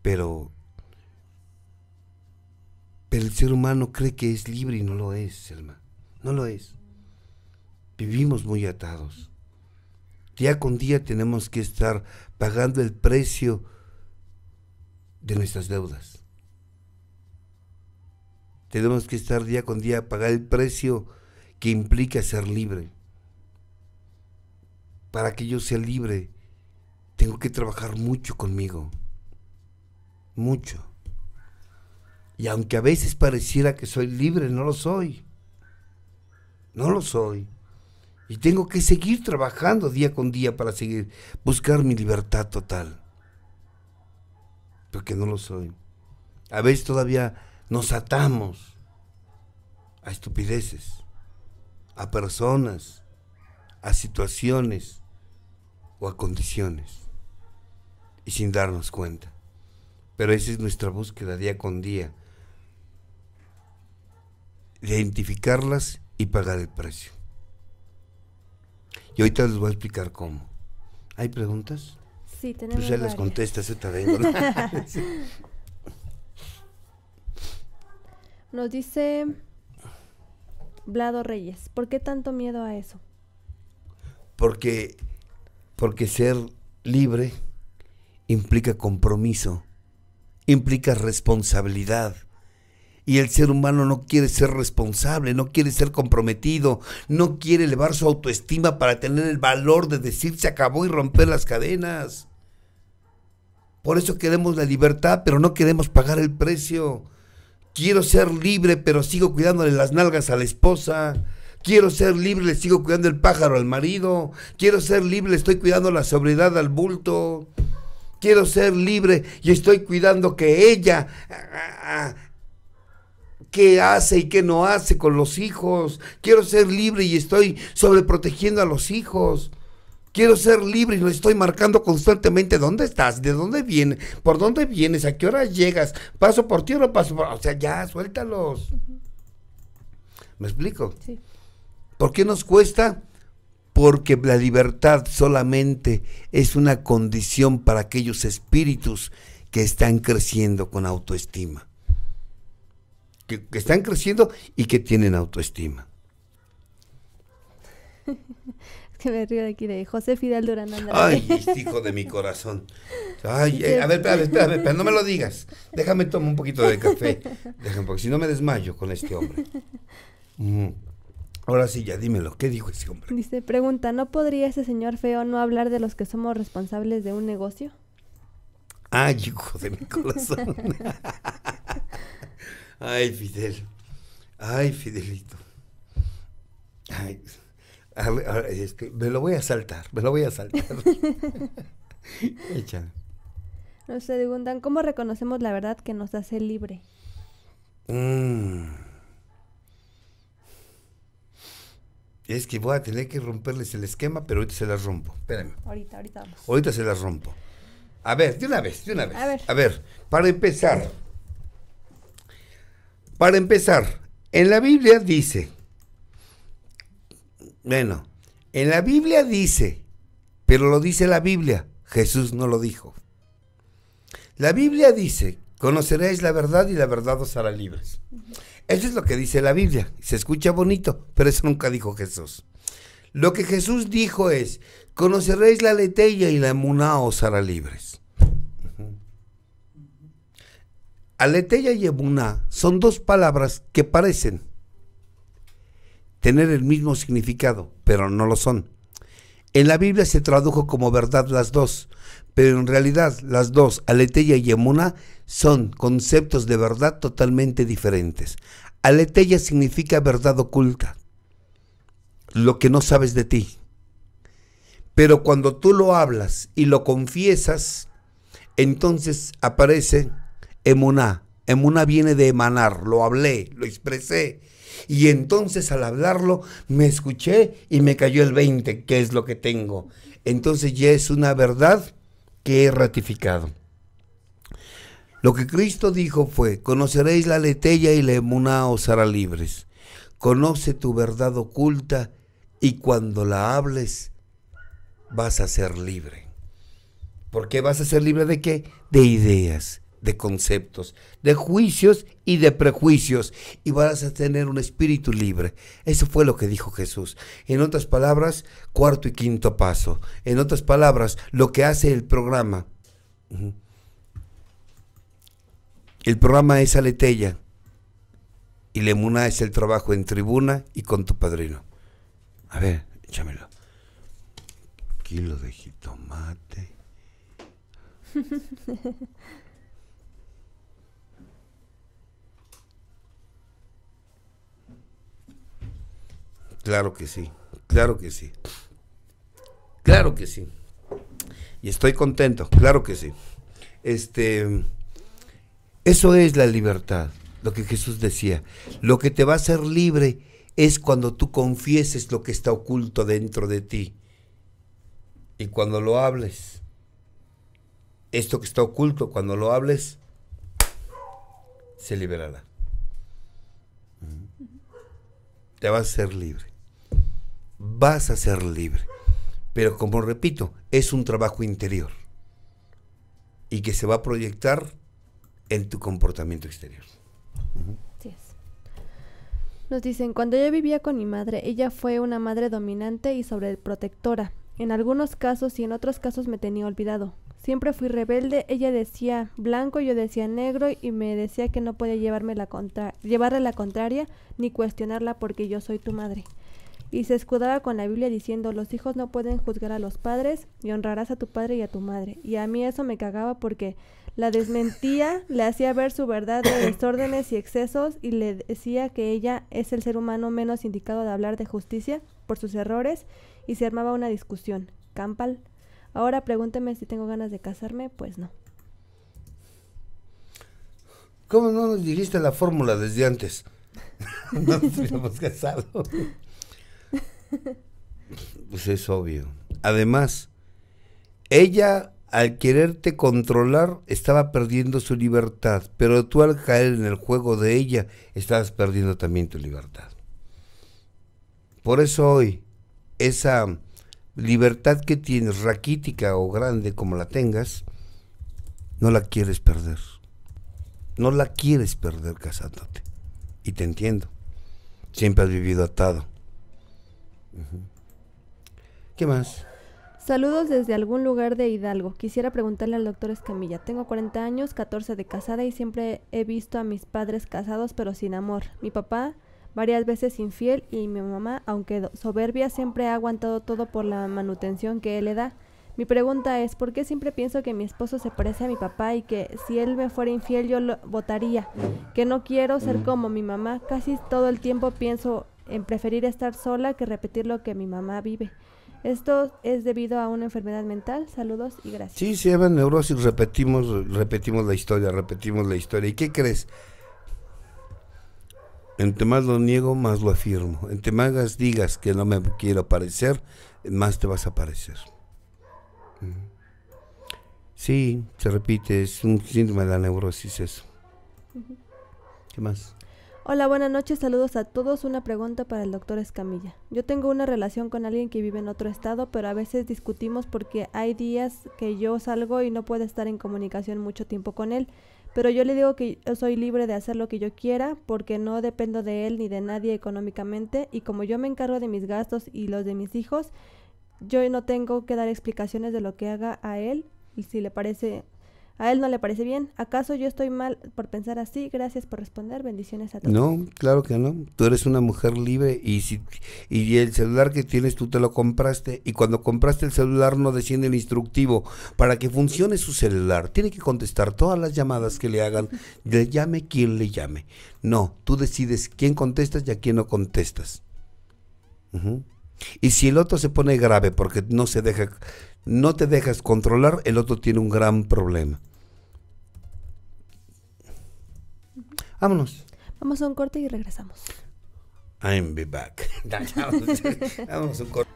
Pero, el ser humano cree que es libre y no lo es, Selma. No lo es. Vivimos muy atados. Día con día tenemos que estar pagando el precio de nuestras deudas tenemos que estar día con día a pagar el precio que implica ser libre. Para que yo sea libre, tengo que trabajar mucho conmigo. Mucho. Y aunque a veces pareciera que soy libre, no lo soy. No lo soy. Y tengo que seguir trabajando día con día para seguir, buscar mi libertad total. Porque no lo soy. A veces todavía nos atamos a estupideces, a personas, a situaciones o a condiciones y sin darnos cuenta. Pero esa es nuestra búsqueda día con día, identificarlas y pagar el precio. Y ahorita les voy a explicar cómo. ¿Hay preguntas? Sí, pues tenemos. Pues las contestas, Nos dice Vlado Reyes, ¿por qué tanto miedo a eso? Porque, porque ser libre implica compromiso, implica responsabilidad. Y el ser humano no quiere ser responsable, no quiere ser comprometido, no quiere elevar su autoestima para tener el valor de decir se acabó y romper las cadenas. Por eso queremos la libertad, pero no queremos pagar el precio. Quiero ser libre, pero sigo cuidándole las nalgas a la esposa. Quiero ser libre, le sigo cuidando el pájaro al marido. Quiero ser libre, estoy cuidando la sobriedad al bulto. Quiero ser libre y estoy cuidando que ella ah, ah, qué hace y qué no hace con los hijos. Quiero ser libre y estoy sobreprotegiendo a los hijos. Quiero ser libre y lo estoy marcando constantemente. ¿Dónde estás? ¿De dónde vienes? ¿Por dónde vienes? ¿A qué hora llegas? ¿Paso por ti o no paso por.? O sea, ya, suéltalos. ¿Me explico? Sí. ¿Por qué nos cuesta? Porque la libertad solamente es una condición para aquellos espíritus que están creciendo con autoestima. Que, que están creciendo y que tienen autoestima. me de aquí, de José Fidel Durán Andrade. Ay, hijo de mi corazón. Ay, eh, a ver, espera, espera, no me lo digas. Déjame tomar un poquito de café. Déjame, porque si no me desmayo con este hombre. Mm. Ahora sí, ya dímelo, ¿qué dijo ese hombre? Dice, pregunta, ¿no podría ese señor feo no hablar de los que somos responsables de un negocio? Ay, hijo de mi corazón. Ay, Fidel. Ay, Fidelito. Ay me lo voy a saltar, me lo voy a saltar. Échale. Nos preguntan, ¿cómo reconocemos la verdad que nos hace libre? Mm. Es que voy a tener que romperles el esquema, pero ahorita se las rompo. Espérame. Ahorita, ahorita Ahorita se las rompo. A ver, de una vez, de una vez. A ver, para empezar. Para empezar, en la Biblia dice bueno, en la Biblia dice, pero lo dice la Biblia, Jesús no lo dijo. La Biblia dice, conoceréis la verdad y la verdad os hará libres. Eso es lo que dice la Biblia. Se escucha bonito, pero eso nunca dijo Jesús. Lo que Jesús dijo es, conoceréis la letella y la emuná os hará libres. Aletella y emuná son dos palabras que parecen, tener el mismo significado, pero no lo son. En la Biblia se tradujo como verdad las dos, pero en realidad las dos, Aleteya y emuna, son conceptos de verdad totalmente diferentes. Aleteya significa verdad oculta, lo que no sabes de ti. Pero cuando tú lo hablas y lo confiesas, entonces aparece emuna. Emuna viene de emanar, lo hablé, lo expresé, y entonces al hablarlo me escuché y me cayó el 20, que es lo que tengo. Entonces ya es una verdad que he ratificado. Lo que Cristo dijo fue, conoceréis la letella y la emuná os hará libres. Conoce tu verdad oculta y cuando la hables vas a ser libre. ¿Por qué vas a ser libre de qué? De ideas de conceptos, de juicios y de prejuicios, y vas a tener un espíritu libre. Eso fue lo que dijo Jesús. En otras palabras, cuarto y quinto paso. En otras palabras, lo que hace el programa. El programa es aletella y Lemuna es el trabajo en tribuna y con tu padrino. A ver, échamelo. Kilo de jitomate. Claro que sí, claro que sí. Claro que sí. Y estoy contento, claro que sí. Este, eso es la libertad, lo que Jesús decía. Lo que te va a hacer libre es cuando tú confieses lo que está oculto dentro de ti y cuando lo hables. Esto que está oculto, cuando lo hables, se liberará. Te va a ser libre vas a ser libre. Pero como repito, es un trabajo interior y que se va a proyectar en tu comportamiento exterior. Nos dicen, cuando yo vivía con mi madre, ella fue una madre dominante y sobreprotectora. En algunos casos y en otros casos me tenía olvidado. Siempre fui rebelde, ella decía blanco, yo decía negro y me decía que no podía llevarme la contra llevarle la contraria ni cuestionarla porque yo soy tu madre y se escudaba con la Biblia diciendo, los hijos no pueden juzgar a los padres y honrarás a tu padre y a tu madre. Y a mí eso me cagaba porque la desmentía, le hacía ver su verdad de desórdenes y excesos y le decía que ella es el ser humano menos indicado de hablar de justicia por sus errores y se armaba una discusión. Campal. Ahora pregúnteme si tengo ganas de casarme, pues no. ¿Cómo no nos dijiste la fórmula desde antes? no nos hubiéramos casado. pues es obvio. Además, ella al quererte controlar estaba perdiendo su libertad, pero tú al caer en el juego de ella estabas perdiendo también tu libertad. Por eso hoy, esa libertad que tienes, raquítica o grande como la tengas, no la quieres perder. No la quieres perder casándote. Y te entiendo. Siempre has vivido atado. ¿Qué más? Saludos desde algún lugar de Hidalgo. Quisiera preguntarle al doctor Escamilla. Tengo 40 años, 14 de casada y siempre he visto a mis padres casados pero sin amor. Mi papá varias veces infiel y mi mamá, aunque soberbia, siempre ha aguantado todo por la manutención que él le da. Mi pregunta es, ¿por qué siempre pienso que mi esposo se parece a mi papá y que si él me fuera infiel yo lo votaría? Que no quiero ser como mi mamá. Casi todo el tiempo pienso en preferir estar sola que repetir lo que mi mamá vive. Esto es debido a una enfermedad mental. Saludos y gracias. Sí, se llama neurosis. Repetimos, repetimos la historia, repetimos la historia. ¿Y qué crees? Entre más lo niego, más lo afirmo. Entre más digas que no me quiero parecer, más te vas a parecer. Sí, se repite, es un síntoma de la neurosis eso. ¿Qué más? Hola, buenas noches, saludos a todos. Una pregunta para el doctor Escamilla. Yo tengo una relación con alguien que vive en otro estado, pero a veces discutimos porque hay días que yo salgo y no puedo estar en comunicación mucho tiempo con él. Pero yo le digo que soy libre de hacer lo que yo quiera porque no dependo de él ni de nadie económicamente y como yo me encargo de mis gastos y los de mis hijos, yo no tengo que dar explicaciones de lo que haga a él y si le parece a él no le parece bien. ¿Acaso yo estoy mal por pensar así? Gracias por responder. Bendiciones a todos. No, claro que no. Tú eres una mujer libre y si y el celular que tienes tú te lo compraste y cuando compraste el celular no desciende el instructivo para que funcione su celular. Tiene que contestar todas las llamadas que le hagan, le llame quien le llame. No, tú decides quién contestas y a quién no contestas. Y si el otro se pone grave porque no se deja no te dejas controlar, el otro tiene un gran problema. Vámonos. Vamos a un corte y regresamos. I'm be back.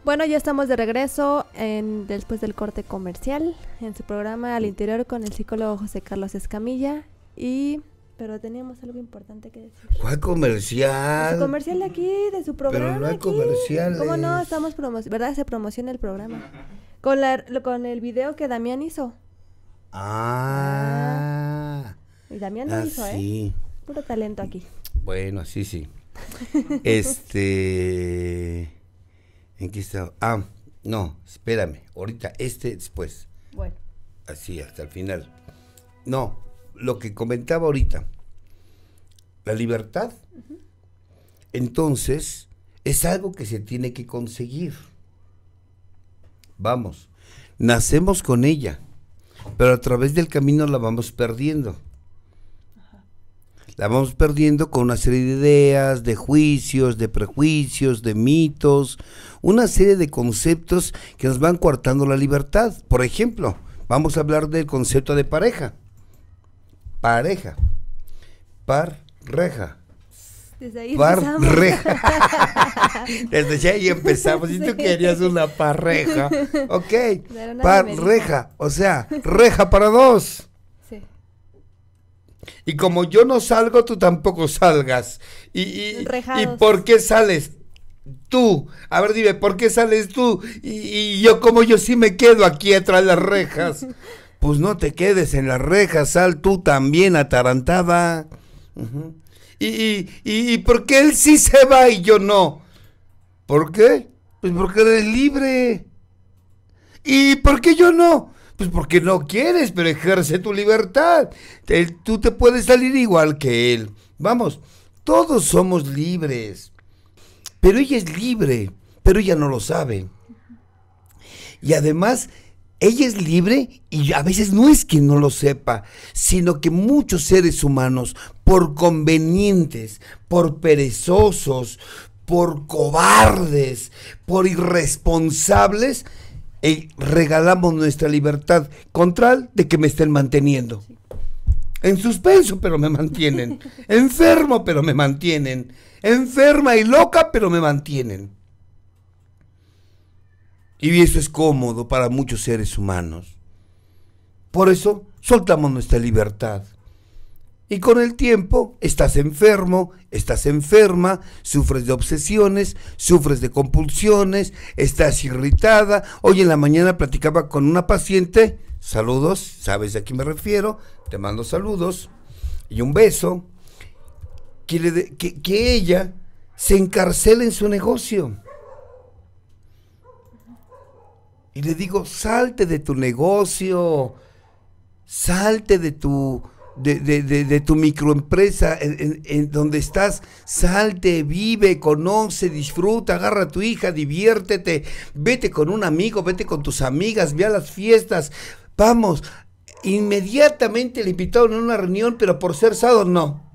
Bueno, ya estamos de regreso en, después del corte comercial en su programa Al Interior con el psicólogo José Carlos Escamilla y pero teníamos algo importante que decir. ¿Cuál comercial? ¿El comercial de aquí, de su programa. Pero no hay comercial. ¿Cómo no? Estamos ¿verdad? Se promociona el programa. Con, la, con el video que Damián hizo. Ah. ah. Y Damián lo ah, hizo, ¿eh? Puro talento aquí. Bueno, sí, sí. este. ¿En qué Ah, no, espérame. Ahorita, este después. Bueno. Así, hasta el final. No, lo que comentaba ahorita. La libertad. Entonces, es algo que se tiene que conseguir vamos, nacemos con ella, pero a través del camino la vamos perdiendo. La vamos perdiendo con una serie de ideas, de juicios, de prejuicios, de mitos, una serie de conceptos que nos van coartando la libertad. Por ejemplo, vamos a hablar del concepto de pareja. Pareja. Par, reja. Desde ahí Desde ahí empezamos. y tú querías una parreja. Ok. Parreja. O sea, reja para dos. Sí. Y como yo no salgo, tú tampoco salgas. ¿Y, y, y por qué sales? Tú, a ver, dime, ¿por qué sales tú? Y, yo, como yo sí me quedo aquí atrás de las rejas. pues no te quedes en las rejas, sal tú también, atarantada. ajá ¿Y, y, por qué él sí se va y yo no? ¿Por qué? Pues porque eres libre. ¿Y por qué yo no? Pues porque no quieres, pero ejerce tu libertad. tú te puedes salir igual que él. Vamos, todos somos libres. Pero ella es libre, pero ella no lo sabe. Y además ella es libre y a veces no es que no lo sepa, sino que muchos seres humanos, por convenientes, por perezosos, por cobardes, por irresponsables, eh, regalamos nuestra libertad contra de que me estén manteniendo. En suspenso, pero me mantienen. Enfermo, pero me mantienen. Enferma y loca, pero me mantienen. Y eso es cómodo para muchos seres humanos. Por eso soltamos nuestra libertad. Y con el tiempo estás enfermo, estás enferma, sufres de obsesiones, sufres de compulsiones, estás irritada. Hoy en la mañana platicaba con una paciente, saludos, sabes a quién me refiero, te mando saludos y un beso, que, le que, ella se encarcela en su negocio. Y le digo, salte de tu negocio, salte de tu, de, tu microempresa en, donde estás, salte, vive, conoce, disfruta, agarra a tu hija, diviértete, vete con un amigo, vete con tus amigas, ve a las fiestas, vamos. Inmediatamente le invitaron a una reunión, pero por ser sábado no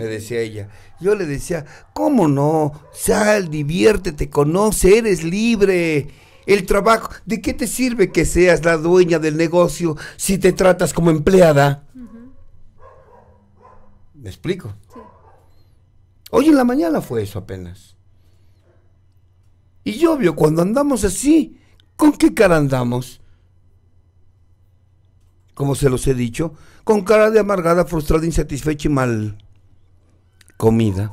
me decía ella. Yo le decía, ¿cómo no? Sal, diviértete, conoce, eres libre. El trabajo, ¿de qué te sirve que seas la dueña del negocio si te tratas como empleada? ¿Me explico? Hoy en la mañana fue eso apenas. Y yo obvio, cuando andamos así, ¿con qué cara andamos? Como se los he dicho, con cara de amargada, frustrada, insatisfecha y mal comida.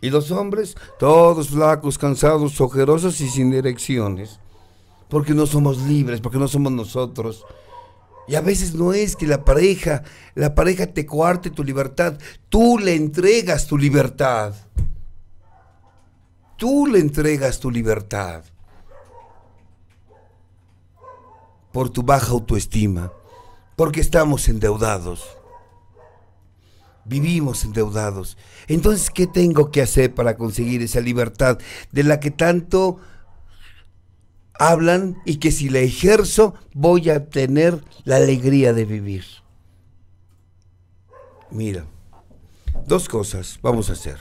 Y los hombres, todos flacos, cansados, ojerosos y sin direcciones, porque no somos libres, porque no somos nosotros. Y a veces no es que la pareja, la pareja te coarte tu libertad, tú le entregas tu libertad. Tú le entregas tu libertad por tu baja autoestima, porque estamos endeudados. Vivimos endeudados. Entonces, ¿qué tengo que hacer para conseguir esa libertad de la que tanto hablan y que si la ejerzo voy a tener la alegría de vivir? Mira, dos cosas vamos a hacer.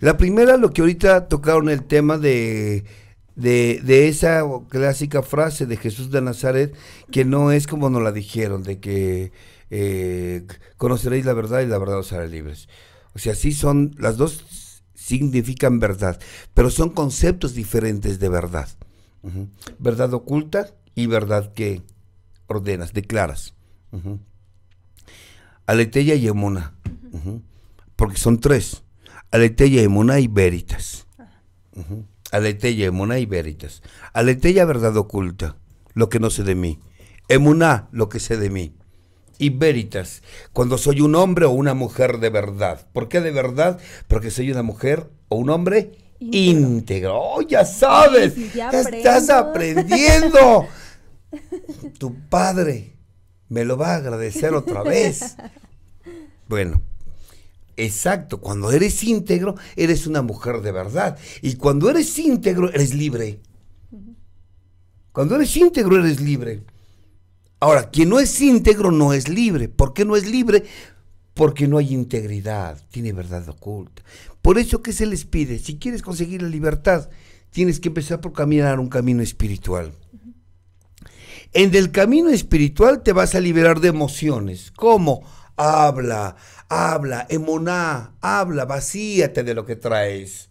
La primera, lo que ahorita tocaron el tema de, esa clásica frase de Jesús de Nazaret, que no es como nos la dijeron, de que eh, conoceréis la verdad y la verdad os hará libres. O sea, sí son, las dos significan verdad, pero son conceptos diferentes de verdad. Verdad oculta y verdad que ordenas, declaras. Aleteya y Emuna, porque son tres. Aleteya, Emuna y Veritas. y Emuna y Veritas. Aleteya, verdad oculta, lo que no sé de mí. Emuna, lo que sé de mí y veritas, cuando soy un hombre o una mujer de verdad. ¿Por qué de verdad? Porque soy una mujer o un hombre íntegro. ¡Oh, ya sabes! ya ¡Estás aprendiendo! tu padre me lo va a agradecer otra vez. Bueno, exacto, cuando eres íntegro, eres una mujer de verdad. Y cuando eres íntegro, eres libre. Cuando eres íntegro, eres libre. Ahora, quien no es íntegro no es libre. ¿Por qué no es libre? Porque no hay integridad, tiene verdad oculta. Por eso, ¿qué se les pide? Si quieres conseguir la libertad, tienes que empezar por caminar un camino espiritual. En el camino espiritual te vas a liberar de emociones. ¿Cómo? Habla, habla, emoná, habla, vacíate de lo que traes.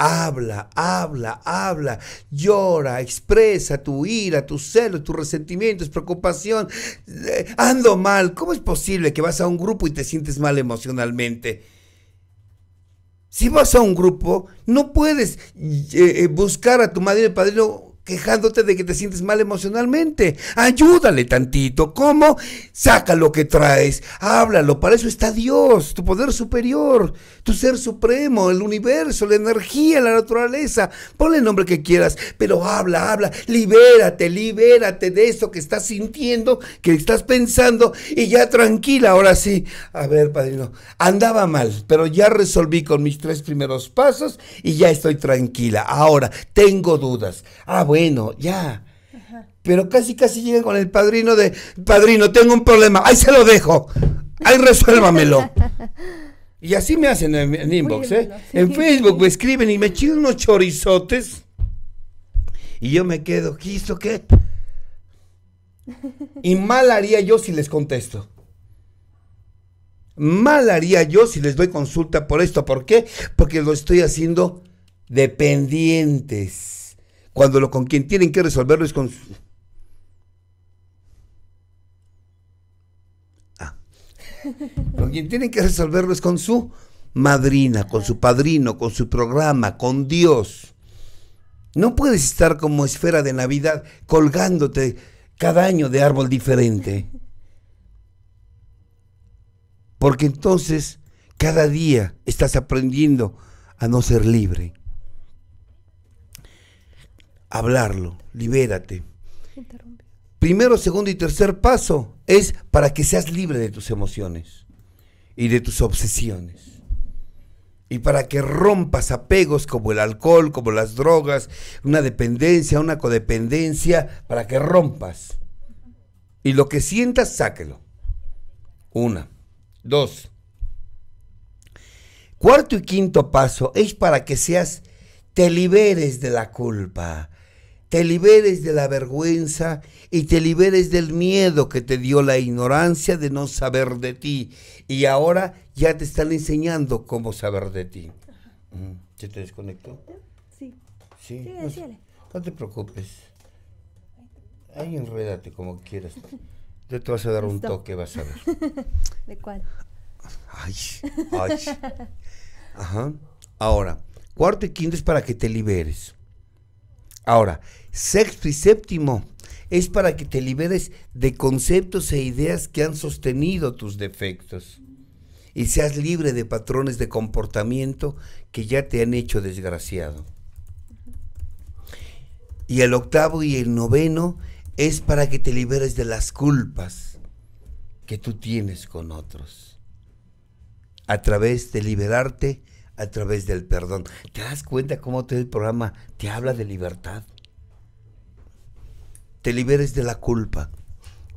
Habla, habla, habla, llora, expresa tu ira, tu celo, tus resentimientos, preocupación. Eh, ando mal. ¿Cómo es posible que vas a un grupo y te sientes mal emocionalmente? Si vas a un grupo, no puedes eh, eh, buscar a tu madre y padre quejándote de que te sientes mal emocionalmente. Ayúdale tantito. ¿Cómo? Saca lo que traes. Háblalo. Para eso está Dios, tu poder superior, tu ser supremo, el universo, la energía, la naturaleza. Ponle el nombre que quieras, pero habla, habla. Libérate, libérate de esto que estás sintiendo, que estás pensando y ya tranquila. Ahora sí. A ver, padrino. Andaba mal, pero ya resolví con mis tres primeros pasos y ya estoy tranquila. Ahora, tengo dudas. Ah, bueno bueno, ya. Pero casi, casi llegan con el padrino de, padrino, tengo un problema, ahí se lo dejo, ahí resuélvamelo. y así me hacen en, inbox, ¿eh? En Facebook me escriben y me chingan unos chorizotes. Y yo me quedo, ¿qué qué? Y mal haría yo si les contesto. Mal haría yo si les doy consulta por esto. ¿Por qué? Porque lo estoy haciendo dependientes cuando lo, con quien tienen que resolverlo es ah. con... quien tienen que resolverlo es con su madrina, con su padrino, con su programa, con Dios. No puedes estar como esfera de Navidad colgándote cada año de árbol diferente. Porque entonces cada día estás aprendiendo a no ser libre hablarlo, libérate. Primero, segundo y tercer paso es para que seas libre de tus emociones y de tus obsesiones. Y para que rompas apegos como el alcohol, como las drogas, una dependencia, una codependencia, para que rompas. Y lo que sientas, sáquelo. Una. Dos. Cuarto y quinto paso es para que seas, te liberes de la culpa te liberes de la vergüenza y te liberes del miedo que te dio la ignorancia de no saber de ti. Y ahora ya te están enseñando cómo saber de ti. Mm, ¿Se te desconectó? Sí. Sí, sí no, no, te preocupes. Ahí enrédate como quieras. Yo te vas a dar un toque, vas a ver. ¿De cuál? Ay, ay. Ajá. Ahora, cuarto y quinto es para que te liberes. Ahora, Sexto y séptimo es para que te liberes de conceptos e ideas que han sostenido tus defectos y seas libre de patrones de comportamiento que ya te han hecho desgraciado. Y el octavo y el noveno es para que te liberes de las culpas que tú tienes con otros. A través de liberarte, a través del perdón. ¿Te das cuenta cómo todo el programa te habla de libertad? te liberes de la culpa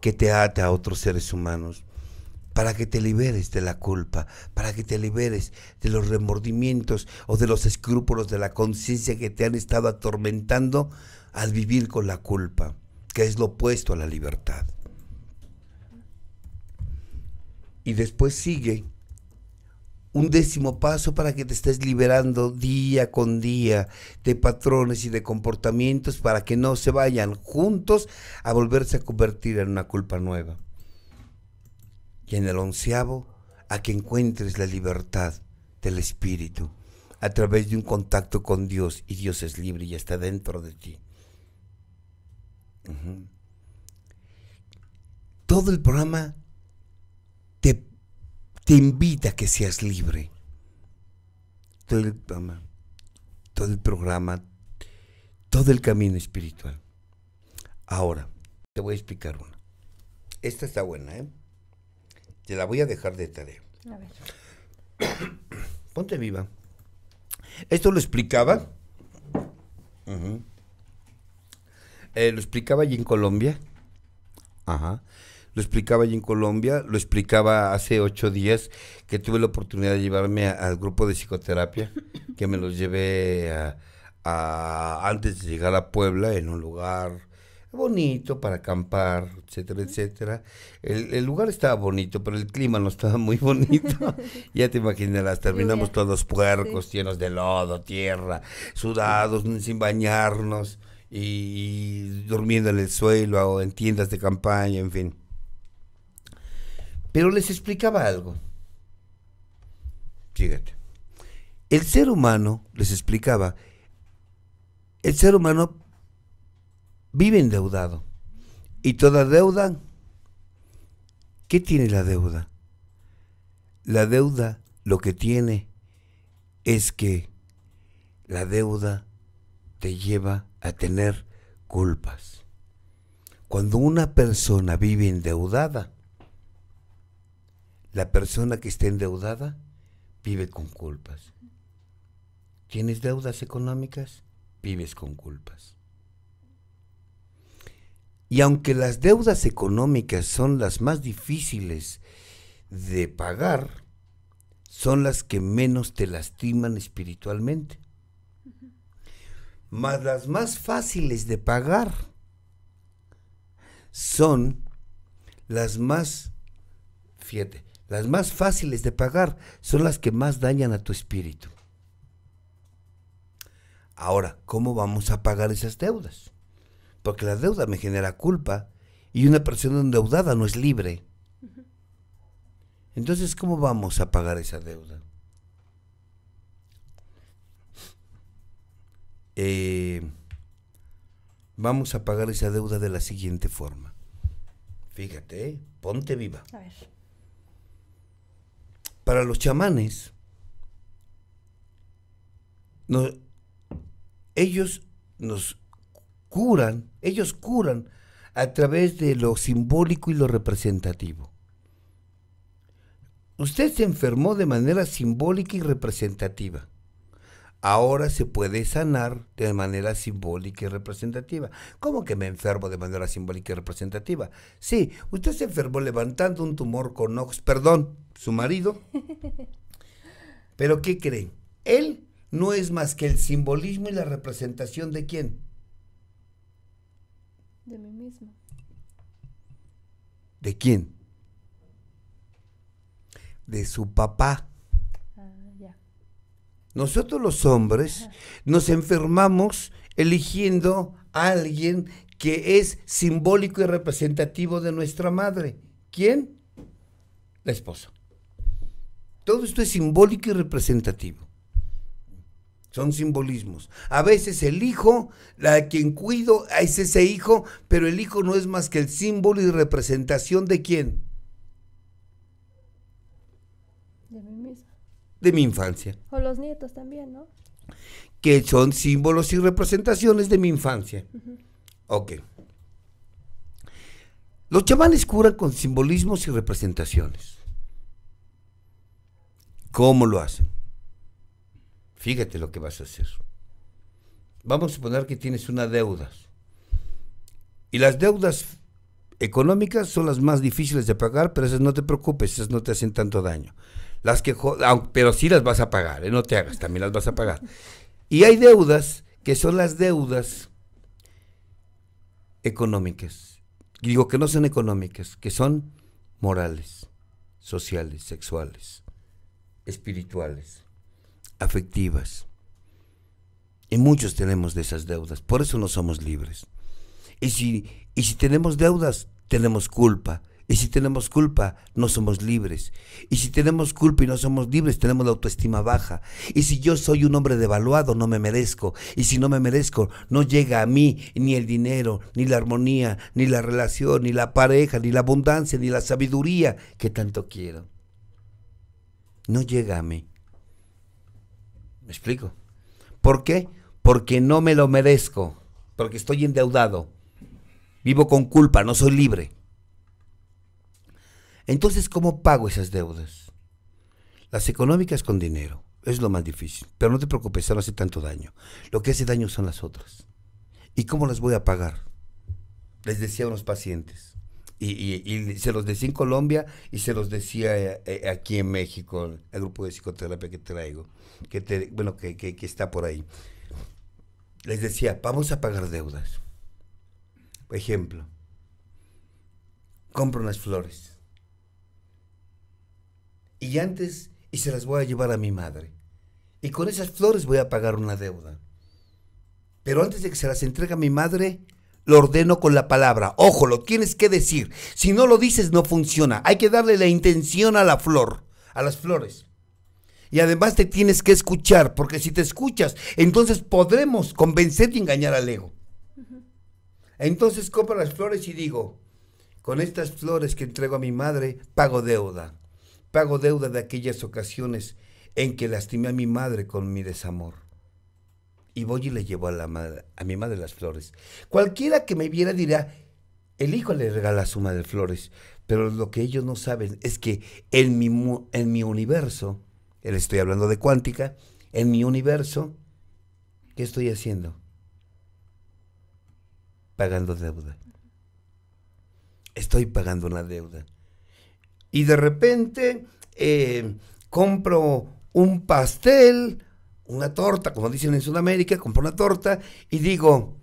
que te ata a otros seres humanos, para que te liberes de la culpa, para que te liberes de los remordimientos o de los escrúpulos de la conciencia que te han estado atormentando al vivir con la culpa, que es lo opuesto a la libertad. Y después sigue un décimo paso para que te estés liberando día con día de patrones y de comportamientos para que no se vayan juntos a volverse a convertir en una culpa nueva. Y en el onceavo, a que encuentres la libertad del espíritu a través de un contacto con Dios y Dios es libre y está dentro de ti. Todo el programa te invita a que seas libre. Todo el, programa, todo el camino espiritual. Ahora, te voy a explicar una. Esta está buena, ¿eh? Te la voy a dejar de tarea. Ponte viva. Esto lo explicaba. Eh, lo explicaba allí en Colombia. Ajá lo explicaba allí en Colombia, lo explicaba hace ocho días que tuve la oportunidad de llevarme al grupo de psicoterapia, que me los llevé a, antes de llegar a Puebla, en un lugar bonito para acampar, etcétera, etcétera. El, lugar estaba bonito, pero el clima no estaba muy bonito. ya te imaginarás, terminamos todos puercos, llenos de lodo, tierra, sudados, sin bañarnos y, durmiendo en el suelo o en tiendas de campaña, en fin. Pero les explicaba algo. Fíjate. El ser humano, les explicaba, el ser humano vive endeudado. Y toda deuda, ¿qué tiene la deuda? La deuda lo que tiene es que la deuda te lleva a tener culpas. Cuando una persona vive endeudada, la persona que está endeudada vive con culpas. ¿Tienes deudas económicas? Vives con culpas. Y aunque las deudas económicas son las más difíciles de pagar, son las que menos te lastiman espiritualmente. Mas las más fáciles de pagar son las más, fíjate, las más fáciles de pagar son las que más dañan a tu espíritu. Ahora, ¿cómo vamos a pagar esas deudas? Porque la deuda me genera culpa y una persona endeudada no es libre. Entonces, ¿cómo vamos a pagar esa deuda? Eh, vamos a pagar esa deuda de la siguiente forma. Fíjate, ¿eh? ponte viva. A ver para los chamanes, ellos nos curan, ellos curan a través de lo simbólico y lo representativo. Usted se enfermó de manera simbólica y representativa. Ahora se puede sanar de manera simbólica y representativa. ¿Cómo que me enfermo de manera simbólica y representativa? Sí, usted se enfermó levantando un tumor con ojos. perdón, su marido. Pero ¿qué creen? Él no es más que el simbolismo y la representación de quién? De mí mismo. ¿De quién? De su papá. Ah, Nosotros los hombres nos enfermamos eligiendo a alguien que es simbólico y representativo de nuestra madre. ¿Quién? La esposa. Todo esto es simbólico y representativo. Son simbolismos. A veces el hijo, la quien cuido, es ese hijo, pero el hijo no es más que el símbolo y representación de quién. De mí misma. De mi infancia. O los nietos también, ¿no? Que son símbolos y representaciones de mi infancia. Ok. Los chamanes curan con simbolismos y representaciones. ¿Cómo lo hacen? Fíjate lo que vas a hacer. Vamos a suponer que tienes una deuda. Y las deudas económicas son las más difíciles de pagar, pero esas no te preocupes, esas no te hacen tanto daño. Las que, pero sí las vas a pagar, ¿eh? no te hagas, también las vas a pagar. Y hay deudas que son las deudas económicas. Digo que no son económicas, que son morales, sociales, sexuales espirituales, afectivas. Y muchos tenemos de esas deudas, por eso no somos libres. Y si, y si tenemos deudas, tenemos culpa. Y si tenemos culpa, no somos libres. Y si tenemos culpa y no somos libres, tenemos la autoestima baja. Y si yo soy un hombre devaluado, no me merezco. Y si no me merezco, no llega a mí ni el dinero, ni la armonía, ni la relación, ni la pareja, ni la abundancia, ni la sabiduría que tanto quiero no llega a mí. ¿Me explico? ¿Por qué? Porque no me lo merezco, porque estoy endeudado, vivo con culpa, no soy libre. Entonces, ¿cómo pago esas deudas? Las económicas con dinero, es lo más difícil, pero no te preocupes, no hace tanto daño. Lo que hace daño son las otras. ¿Y cómo las voy a pagar? Les decía a unos pacientes. Y, se los decía en Colombia y se los decía eh, eh, aquí en México, el grupo de psicoterapia que traigo, que bueno, que, está por ahí. Les decía, vamos a pagar deudas. Por ejemplo, compro unas flores. Y antes, y se las voy a llevar a mi madre. Y con esas flores voy a pagar una deuda. Pero antes de que se las entregue a mi madre, lo ordeno con la palabra. Ojo, lo tienes que decir. Si no lo dices, no funciona. Hay que darle la intención a la flor, a las flores. Y además te tienes que escuchar, porque si te escuchas, entonces podremos convencer y engañar al ego. Entonces compro las flores y digo, con estas flores que entrego a mi madre, pago deuda. Pago deuda de aquellas ocasiones en que lastimé a mi madre con mi desamor. Y voy y le llevo a, la a mi madre las flores. Cualquiera que me viera dirá, el hijo le regala a su madre flores. Pero lo que ellos no saben es que en mi, en mi universo, él estoy hablando de cuántica, en mi universo, ¿qué estoy haciendo? Pagando deuda. Estoy pagando una deuda. Y de repente eh, compro un pastel una torta, como dicen en Sudamérica, compro una torta y digo,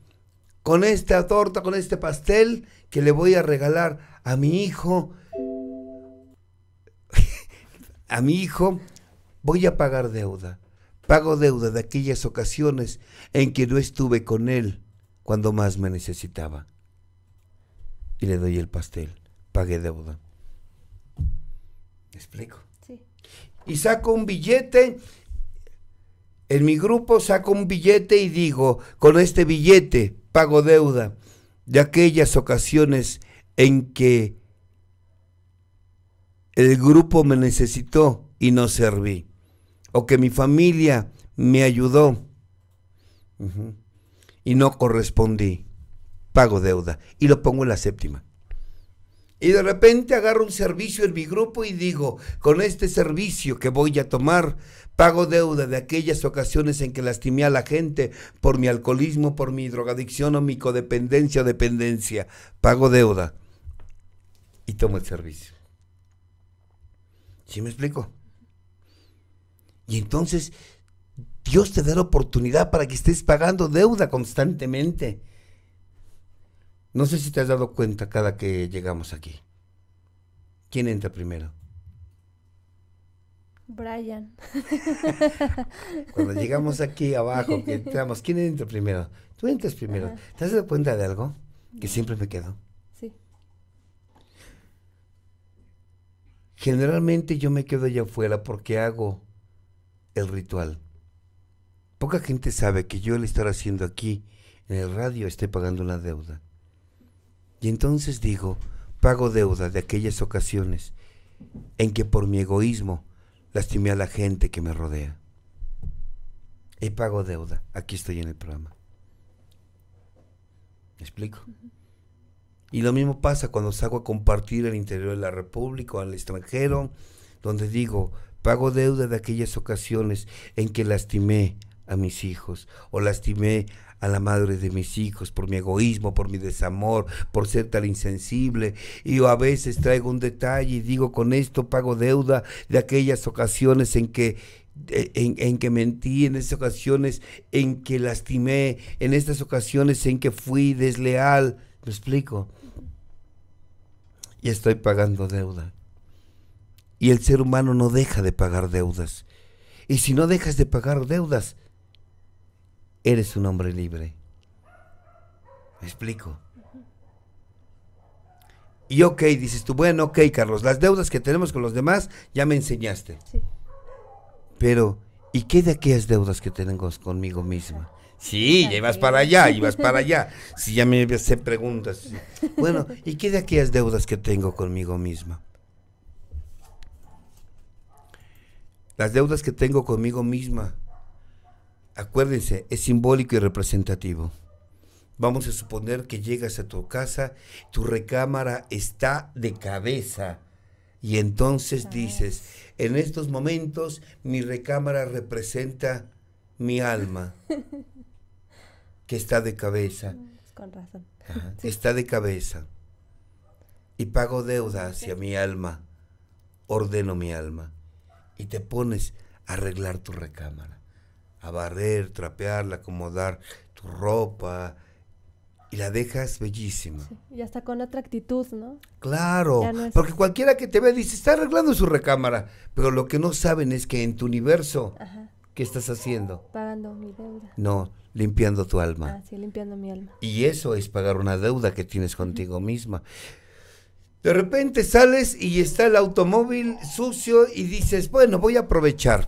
con esta torta, con este pastel que le voy a regalar a mi hijo, a mi hijo, voy a pagar deuda. Pago deuda de aquellas ocasiones en que no estuve con él cuando más me necesitaba. Y le doy el pastel. Pagué deuda. ¿Me explico? Sí. Y saco un billete en mi grupo saco un billete y digo, con este billete pago deuda de aquellas ocasiones en que el grupo me necesitó y no serví, o que mi familia me ayudó y no correspondí, pago deuda y lo pongo en la séptima. Y de repente agarro un servicio en mi grupo y digo, con este servicio que voy a tomar, pago deuda de aquellas ocasiones en que lastimé a la gente por mi alcoholismo, por mi drogadicción o mi codependencia o dependencia. Pago deuda y tomo el servicio. ¿Sí me explico? Y entonces Dios te da la oportunidad para que estés pagando deuda constantemente. No sé si te has dado cuenta cada que llegamos aquí. ¿Quién entra primero? Brian. Cuando llegamos aquí abajo, entramos, ¿quién entra primero? Tú entras primero. ¿Te has dado cuenta de algo? Que siempre me quedo. Sí. Generalmente yo me quedo allá afuera porque hago el ritual. Poca gente sabe que yo el estar haciendo aquí en el radio estoy pagando una deuda. Y entonces digo, pago deuda de aquellas ocasiones en que por mi egoísmo lastimé a la gente que me rodea. Y pago deuda. Aquí estoy en el programa. ¿Me explico? Y lo mismo pasa cuando salgo a compartir el interior de la República o al extranjero, donde digo, pago deuda de aquellas ocasiones en que lastimé a mis hijos o lastimé a la madre de mis hijos, por mi egoísmo, por mi desamor, por ser tan insensible. Y yo a veces traigo un detalle y digo, con esto pago deuda de aquellas ocasiones en que eh, en, que mentí, en esas ocasiones en que lastimé, en estas ocasiones en que fui desleal. ¿Me explico? Y estoy pagando deuda. Y el ser humano no deja de pagar deudas. Y si no dejas de pagar deudas, eres un hombre libre. ¿Me explico? Y ok, dices tú, bueno, ok, Carlos, las deudas que tenemos con los demás ya me enseñaste. Sí. Pero, ¿y qué de aquellas deudas que tengo conmigo misma? Sí, ya ibas para allá, ibas para allá. Si ya me hace preguntas. Bueno, ¿y qué de aquellas deudas que tengo conmigo misma? Las deudas que tengo conmigo misma acuérdense, es simbólico y representativo. Vamos a suponer que llegas a tu casa, tu recámara está de cabeza. Y entonces dices, en estos momentos mi recámara representa mi alma, que está de cabeza. Mm, con razón. Está de cabeza. Y pago deuda hacia mi alma, ordeno mi alma. Y te pones a arreglar tu recámara a barrer, trapearla, acomodar tu ropa y la dejas bellísima. y hasta con otra actitud, ¿no? Claro, porque cualquiera que te ve dice, está arreglando su recámara, pero lo que no saben es que en tu universo, ¿qué estás haciendo? Pagando mi deuda. No, limpiando tu alma. Ah, sí, limpiando mi alma. Y eso es pagar una deuda que tienes contigo misma. De repente sales y está el automóvil sucio y dices, bueno, voy a aprovechar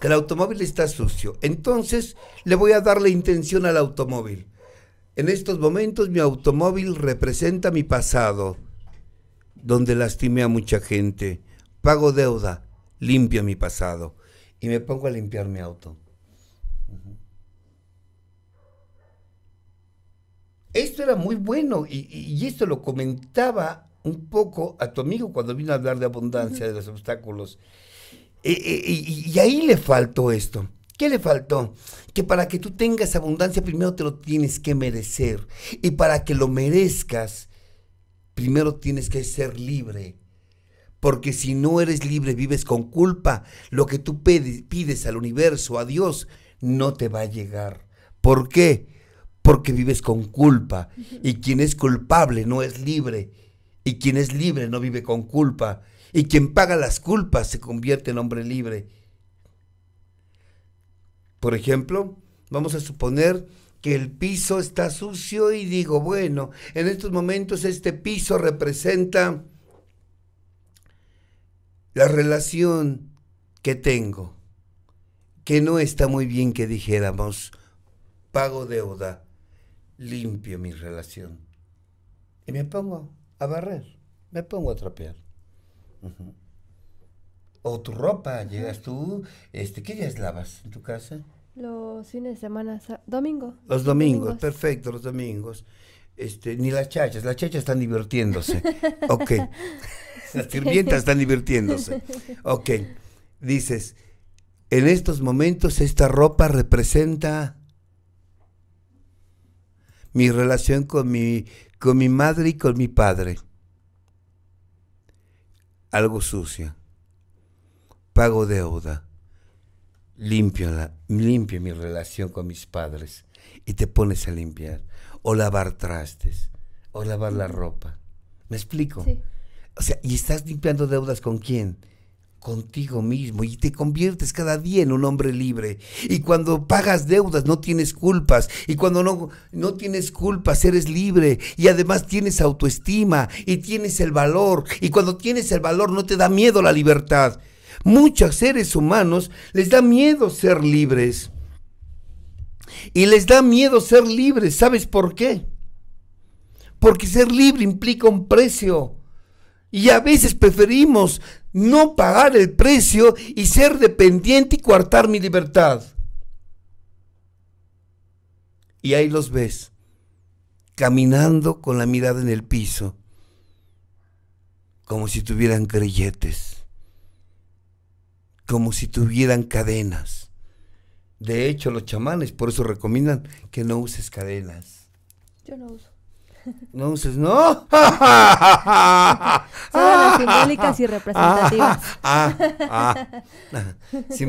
que el automóvil está sucio. Entonces le voy a dar la intención al automóvil. En estos momentos mi automóvil representa mi pasado, donde lastimé a mucha gente. Pago deuda, limpio mi pasado y me pongo a limpiar mi auto. Esto era muy bueno y, y, esto lo comentaba un poco a tu amigo cuando vino a hablar de abundancia, de los obstáculos y ahí le faltó esto. ¿Qué le faltó? Que para que tú tengas abundancia primero te lo tienes que merecer. Y para que lo merezcas, primero tienes que ser libre. Porque si no eres libre, vives con culpa. Lo que tú pides al universo, a Dios, no te va a llegar. ¿Por qué? Porque vives con culpa. Y quien es culpable no es libre. Y quien es libre no vive con culpa y quien paga las culpas se convierte en hombre libre. Por ejemplo, vamos a suponer que el piso está sucio y digo, bueno, en estos momentos este piso representa la relación que tengo, que no está muy bien que dijéramos, pago deuda, limpio mi relación. Y me pongo a barrer, me pongo a trapear. O tu ropa, llegas tú, este, ¿qué días lavas en tu casa? Los fines de semana, domingo. Los domingos, perfecto, los domingos. Este, ni las chachas, las chachas están divirtiéndose. ok. las sirvientas están divirtiéndose. Ok. Dices, en estos momentos esta ropa representa mi relación con mi, con mi madre y con mi padre algo sucio. pago deuda, limpio, limpio mi relación con mis padres y te pones a limpiar, o lavar trastes, o lavar la ropa. ¿Me explico? O sea, ¿y estás limpiando deudas con quién? contigo mismo y te conviertes cada día en un hombre libre. Y cuando pagas deudas no tienes culpas. Y cuando no, no tienes culpas eres libre. Y además tienes autoestima y tienes el valor. Y cuando tienes el valor no te da miedo la libertad. Muchos seres humanos les da miedo ser libres. Y les da miedo ser libres. ¿Sabes por qué? Porque ser libre implica un precio y a veces preferimos no pagar el precio y ser dependiente y coartar mi libertad. Y ahí los ves, caminando con la mirada en el piso, como si tuvieran grilletes, como si tuvieran cadenas. De hecho, los chamanes por eso recomiendan que no uses cadenas. Yo no uso. No dices no. Son simbólicas y representativas. Ah, ah, ah. y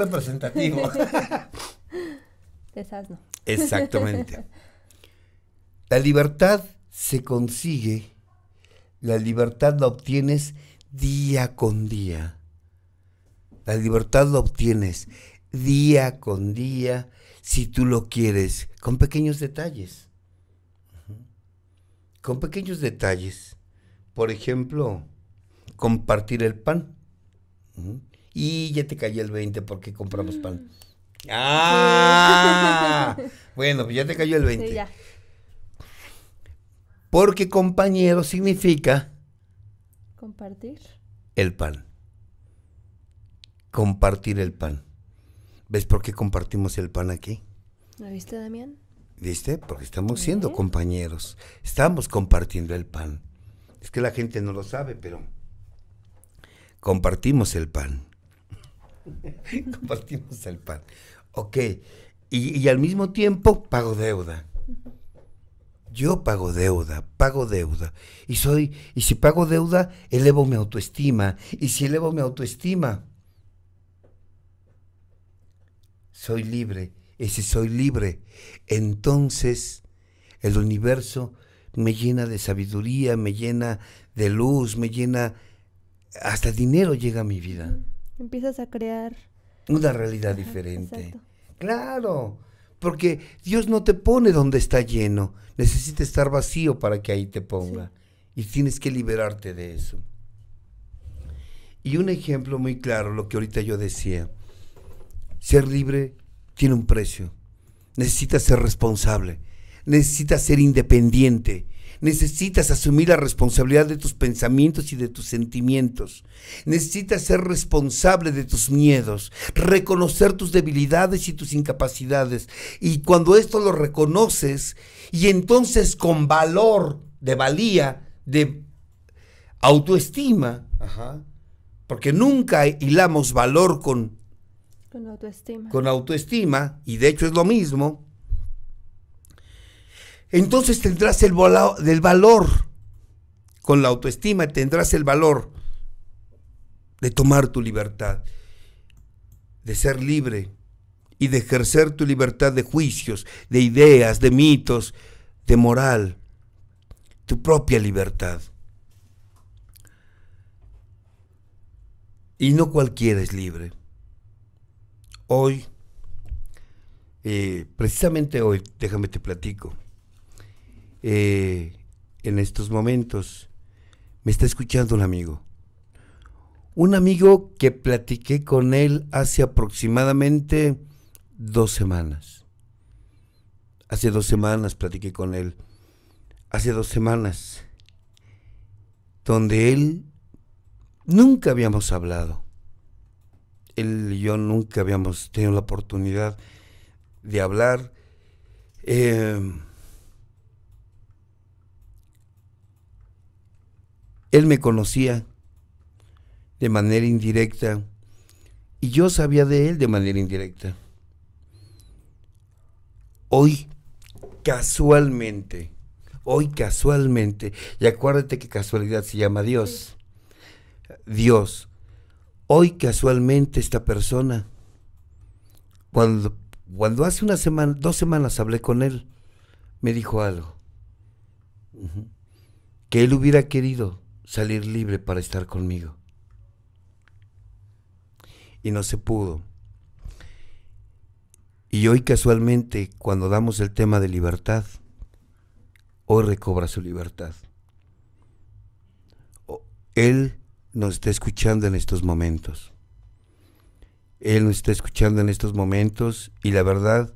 representativo. Exactamente. La libertad se consigue, la libertad la obtienes día con día. La libertad la obtienes día con día si tú lo quieres, con pequeños detalles con pequeños detalles. Por ejemplo, compartir el pan. Y ya te cayó el 20 porque compramos pan. Mm. ¡Ah! Bueno, ya te cayó el 20. Sí, ya. Porque compañero significa. Compartir. El pan. Compartir el pan. ¿Ves por qué compartimos el pan aquí? ¿Lo viste, Damián? ¿Viste? Porque estamos siendo compañeros, estamos compartiendo el pan. Es que la gente no lo sabe, pero compartimos el pan. compartimos el pan. Ok, y, al mismo tiempo pago deuda. Yo pago deuda, pago deuda. Y soy, y si pago deuda, elevo mi autoestima. Y si elevo mi autoestima, soy libre y si soy libre. Entonces el universo me llena de sabiduría, me llena de luz, me llena... Hasta dinero llega a mi vida. Empiezas a crear... Una realidad diferente. Claro, porque Dios no te pone donde está lleno. Necesita estar vacío para que ahí te ponga. Y tienes que liberarte de eso. Y un ejemplo muy claro, lo que ahorita yo decía. Ser libre tiene un precio. Necesitas ser responsable, necesitas ser independiente, necesitas asumir la responsabilidad de tus pensamientos y de tus sentimientos, necesitas ser responsable de tus miedos, reconocer tus debilidades y tus incapacidades. Y cuando esto lo reconoces y entonces con valor, de valía, de autoestima, porque nunca hilamos valor con con autoestima. Con autoestima, y de hecho es lo mismo. Entonces tendrás el, del valor, con la autoestima tendrás el valor de tomar tu libertad, de ser libre y de ejercer tu libertad de juicios, de ideas, de mitos, de moral, tu propia libertad. Y no cualquiera es libre hoy, eh, precisamente hoy, déjame te platico, eh, en estos momentos me está escuchando un amigo. Un amigo que platiqué con él hace aproximadamente dos semanas. Hace dos semanas platiqué con él. Hace dos semanas. Donde él nunca habíamos hablado él y yo nunca habíamos tenido la oportunidad de hablar. Eh, él me conocía de manera indirecta y yo sabía de él de manera indirecta. Hoy, casualmente, hoy casualmente, y acuérdate que casualidad se llama Dios. Dios Hoy casualmente esta persona, cuando, cuando hace una semana, dos semanas hablé con él, me dijo algo. Que él hubiera querido salir libre para estar conmigo. Y no se pudo. Y hoy casualmente, cuando damos el tema de libertad, hoy recobra su libertad. Él nos está escuchando en estos momentos. Él nos está escuchando en estos momentos y la verdad,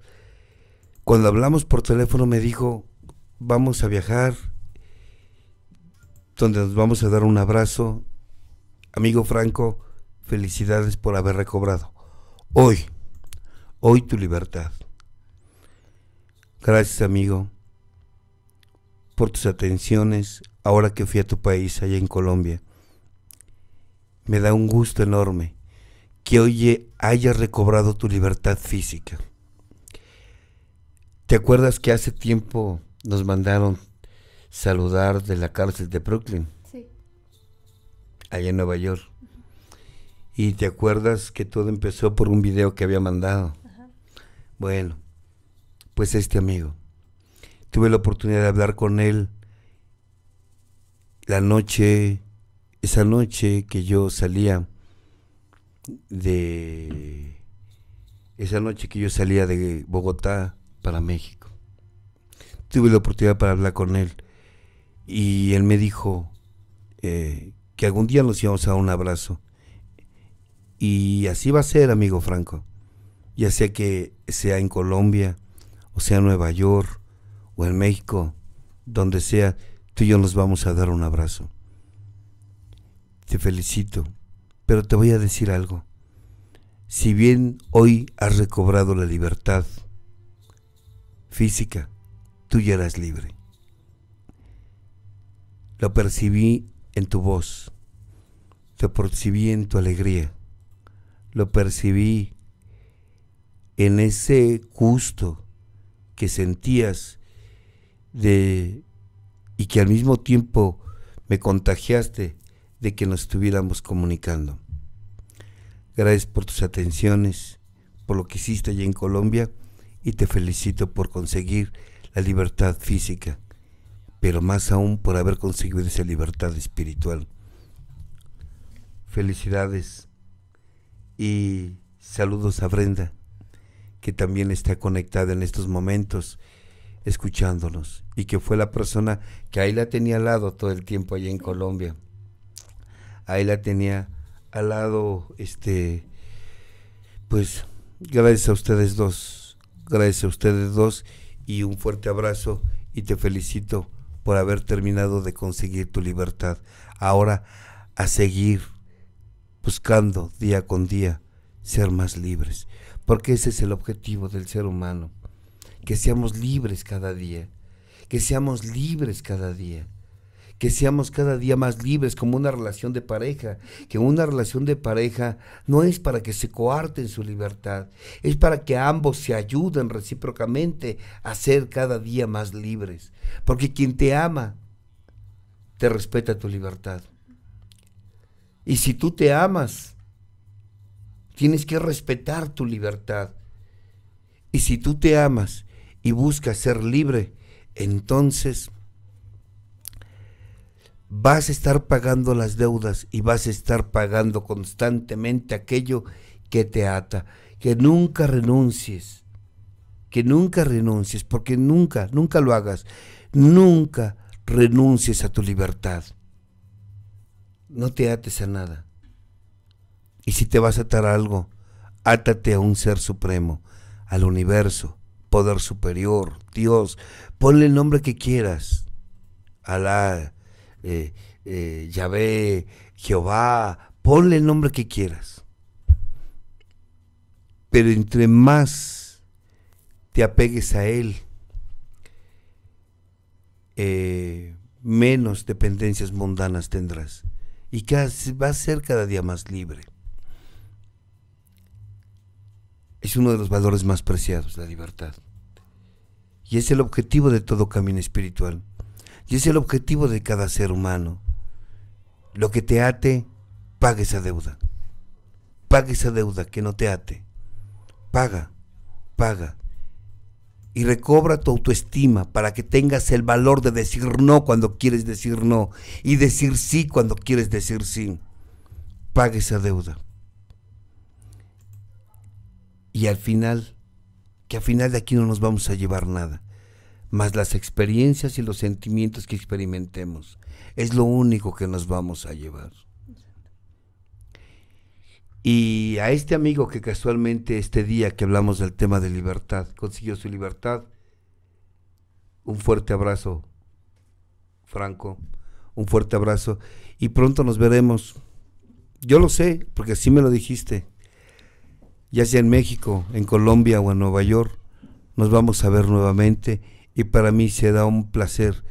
cuando hablamos por teléfono me dijo, vamos a viajar, donde nos vamos a dar un abrazo. Amigo Franco, felicidades por haber recobrado. Hoy, hoy tu libertad. Gracias amigo por tus atenciones ahora que fui a tu país allá en Colombia me da un gusto enorme que hoy hayas recobrado tu libertad física. ¿Te acuerdas que hace tiempo nos mandaron saludar de la cárcel de Brooklyn? Sí. Allá en Nueva York. Y te acuerdas que todo empezó por un video que había mandado. Bueno, pues este amigo. Tuve la oportunidad de hablar con él la noche esa noche que yo salía de esa noche que yo salía de Bogotá para México. Tuve la oportunidad para hablar con él y él me dijo eh, que algún día nos íbamos a dar un abrazo. Y así va a ser, amigo Franco. Ya sea que sea en Colombia, o sea en Nueva York, o en México, donde sea, tú y yo nos vamos a dar un abrazo. Te felicito, pero te voy a decir algo. Si bien hoy has recobrado la libertad física, tú ya eras libre. Lo percibí en tu voz, lo percibí en tu alegría, lo percibí en ese gusto que sentías de y que al mismo tiempo me contagiaste de que nos estuviéramos comunicando. Gracias por tus atenciones, por lo que hiciste allá en Colombia y te felicito por conseguir la libertad física, pero más aún por haber conseguido esa libertad espiritual. Felicidades y saludos a Brenda, que también está conectada en estos momentos escuchándonos y que fue la persona que ahí la tenía al lado todo el tiempo allá en Colombia ahí la tenía al lado, este, pues gracias a ustedes dos, gracias a ustedes dos y un fuerte abrazo y te felicito por haber terminado de conseguir tu libertad. Ahora a seguir buscando día con día ser más libres, porque ese es el objetivo del ser humano, que seamos libres cada día, que seamos libres cada día que seamos cada día más libres como una relación de pareja, que una relación de pareja no es para que se coarten su libertad, es para que ambos se ayuden recíprocamente a ser cada día más libres, porque quien te ama te respeta tu libertad. Y si tú te amas, tienes que respetar tu libertad. Y si tú te amas y buscas ser libre, entonces vas a estar pagando las deudas y vas a estar pagando constantemente aquello que te ata. Que nunca renuncies, que nunca renuncies, porque nunca, nunca lo hagas, nunca renuncies a tu libertad. No te ates a nada. Y si te vas a atar a algo, átate a un ser supremo, al universo, poder superior, Dios, ponle el nombre que quieras. Alá, eh, eh, Yahvé, Jehová, ponle el nombre que quieras. Pero entre más te apegues a Él, eh, menos dependencias mundanas tendrás. Y vas a ser cada día más libre. Es uno de los valores más preciados, la libertad. Y es el objetivo de todo camino espiritual y es el objetivo de cada ser humano. Lo que te ate, pague esa deuda. pague esa deuda que no te ate. Paga, paga. Y recobra tu autoestima para que tengas el valor de decir no cuando quieres decir no y decir sí cuando quieres decir sí. pague esa deuda. Y al final, que al final de aquí no nos vamos a llevar nada más las experiencias y los sentimientos que experimentemos. Es lo único que nos vamos a llevar. Y a este amigo que casualmente este día que hablamos del tema de libertad, consiguió su libertad, un fuerte abrazo, Franco, un fuerte abrazo y pronto nos veremos. Yo lo sé, porque así me lo dijiste. Ya sea en México, en Colombia o en Nueva York, nos vamos a ver nuevamente y para mí se da un placer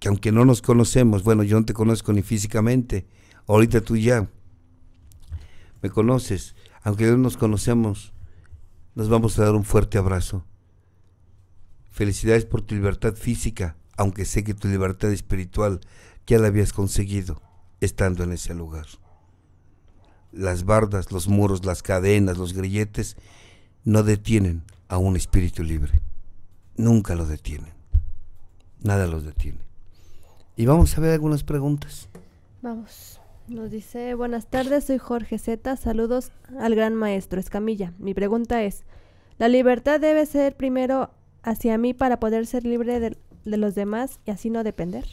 que aunque no nos conocemos, bueno, yo no te conozco ni físicamente, ahorita tú ya me conoces, aunque no nos conocemos, nos vamos a dar un fuerte abrazo. Felicidades por tu libertad física, aunque sé que tu libertad espiritual ya la habías conseguido estando en ese lugar. Las bardas, los muros, las cadenas, los grilletes no detienen a un espíritu libre nunca los detienen. Nada los detiene. Y vamos a ver algunas preguntas. Vamos. Nos dice, buenas tardes, soy Jorge Zeta. Saludos al gran maestro Escamilla. Mi pregunta es, ¿la libertad debe ser primero hacia mí para poder ser libre de, de los demás y así no depender?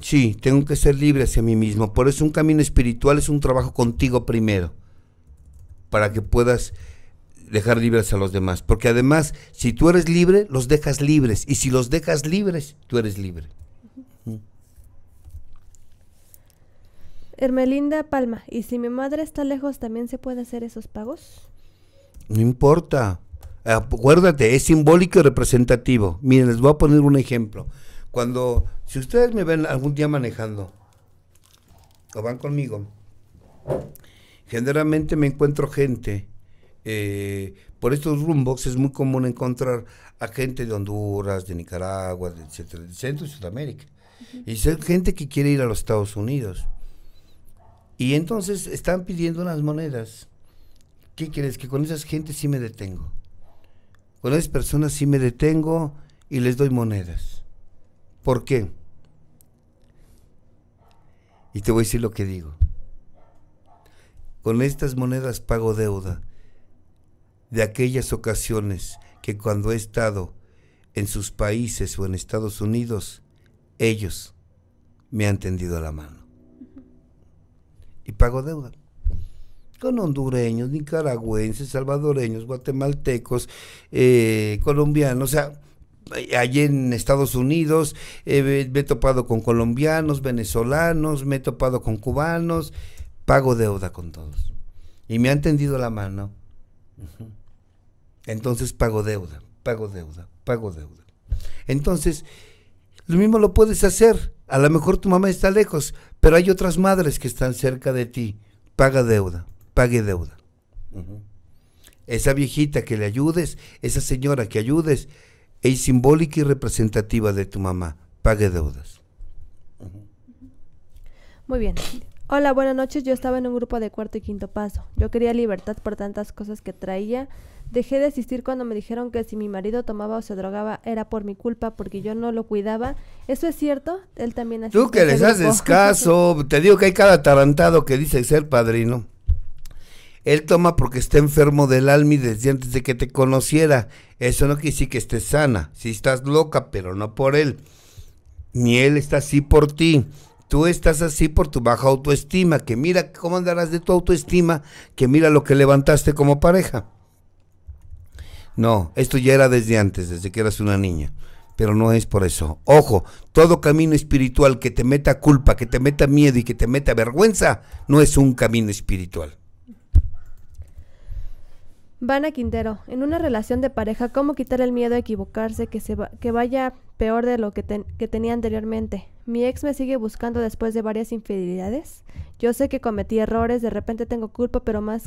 Sí, tengo que ser libre hacia mí mismo. Por eso un camino espiritual es un trabajo contigo primero, para que puedas dejar libres a los demás. Porque además, si tú eres libre, los dejas libres. Y si los dejas libres, tú eres libre. Hermelinda Palma, ¿y si mi madre está lejos, también se puede hacer esos pagos? No importa. Acuérdate, es simbólico y representativo. Miren, les voy a poner un ejemplo. Cuando, si ustedes me ven algún día manejando, o van conmigo, generalmente me encuentro gente eh, por estos roombox es muy común encontrar a gente de Honduras, de Nicaragua, etc. etcétera, de Centro y Sudamérica. Y es gente que quiere ir a los Estados Unidos. Y entonces están pidiendo unas monedas. ¿Qué quieres? Que con esas gentes sí me detengo. Con esas personas sí me detengo y les doy monedas. ¿Por qué? Y te voy a decir lo que digo. Con estas monedas pago deuda de aquellas ocasiones que cuando he estado en sus países o en Estados Unidos, ellos me han tendido la mano. Y pago deuda. Con hondureños, nicaragüenses, salvadoreños, guatemaltecos, eh, colombianos, o sea, allí en Estados Unidos, eh, me he topado con colombianos, venezolanos, me he topado con cubanos, pago deuda con todos. Y me han tendido la mano. Entonces pago deuda, pago deuda, pago deuda. Entonces, lo mismo lo puedes hacer. A lo mejor tu mamá está lejos, pero hay otras madres que están cerca de ti. Paga deuda, pague deuda. Esa viejita que le ayudes, esa señora que ayudes, es simbólica y representativa de tu mamá. Pague deudas. Muy bien. Hola, buenas noches. Yo estaba en un grupo de cuarto y quinto paso. Yo quería libertad por tantas cosas que traía. Dejé de asistir cuando me dijeron que si mi marido tomaba o se drogaba era por mi culpa porque yo no lo cuidaba. ¿Eso es cierto? Él también Tú que les haces caso. Te digo que hay cada atarantado que dice ser padrino. Él toma porque está enfermo del alma y desde antes de que te conociera. Eso no quiere decir que estés sana. Si estás loca, pero no por él. Ni él está así por ti. Tú estás así por tu baja autoestima, que mira cómo andarás de tu autoestima, que mira lo que levantaste como pareja. No, esto ya era desde antes, desde que eras una niña pero no es por eso. Ojo, todo camino espiritual que te meta culpa, que te meta miedo y que te meta vergüenza, no es un camino espiritual. Vana Quintero, en una relación de pareja, ¿cómo quitar el miedo a equivocarse, que, se que vaya peor de lo que, tenía anteriormente. Mi ex me sigue buscando después de varias infidelidades. Yo sé que cometí errores, de repente tengo culpa, pero más,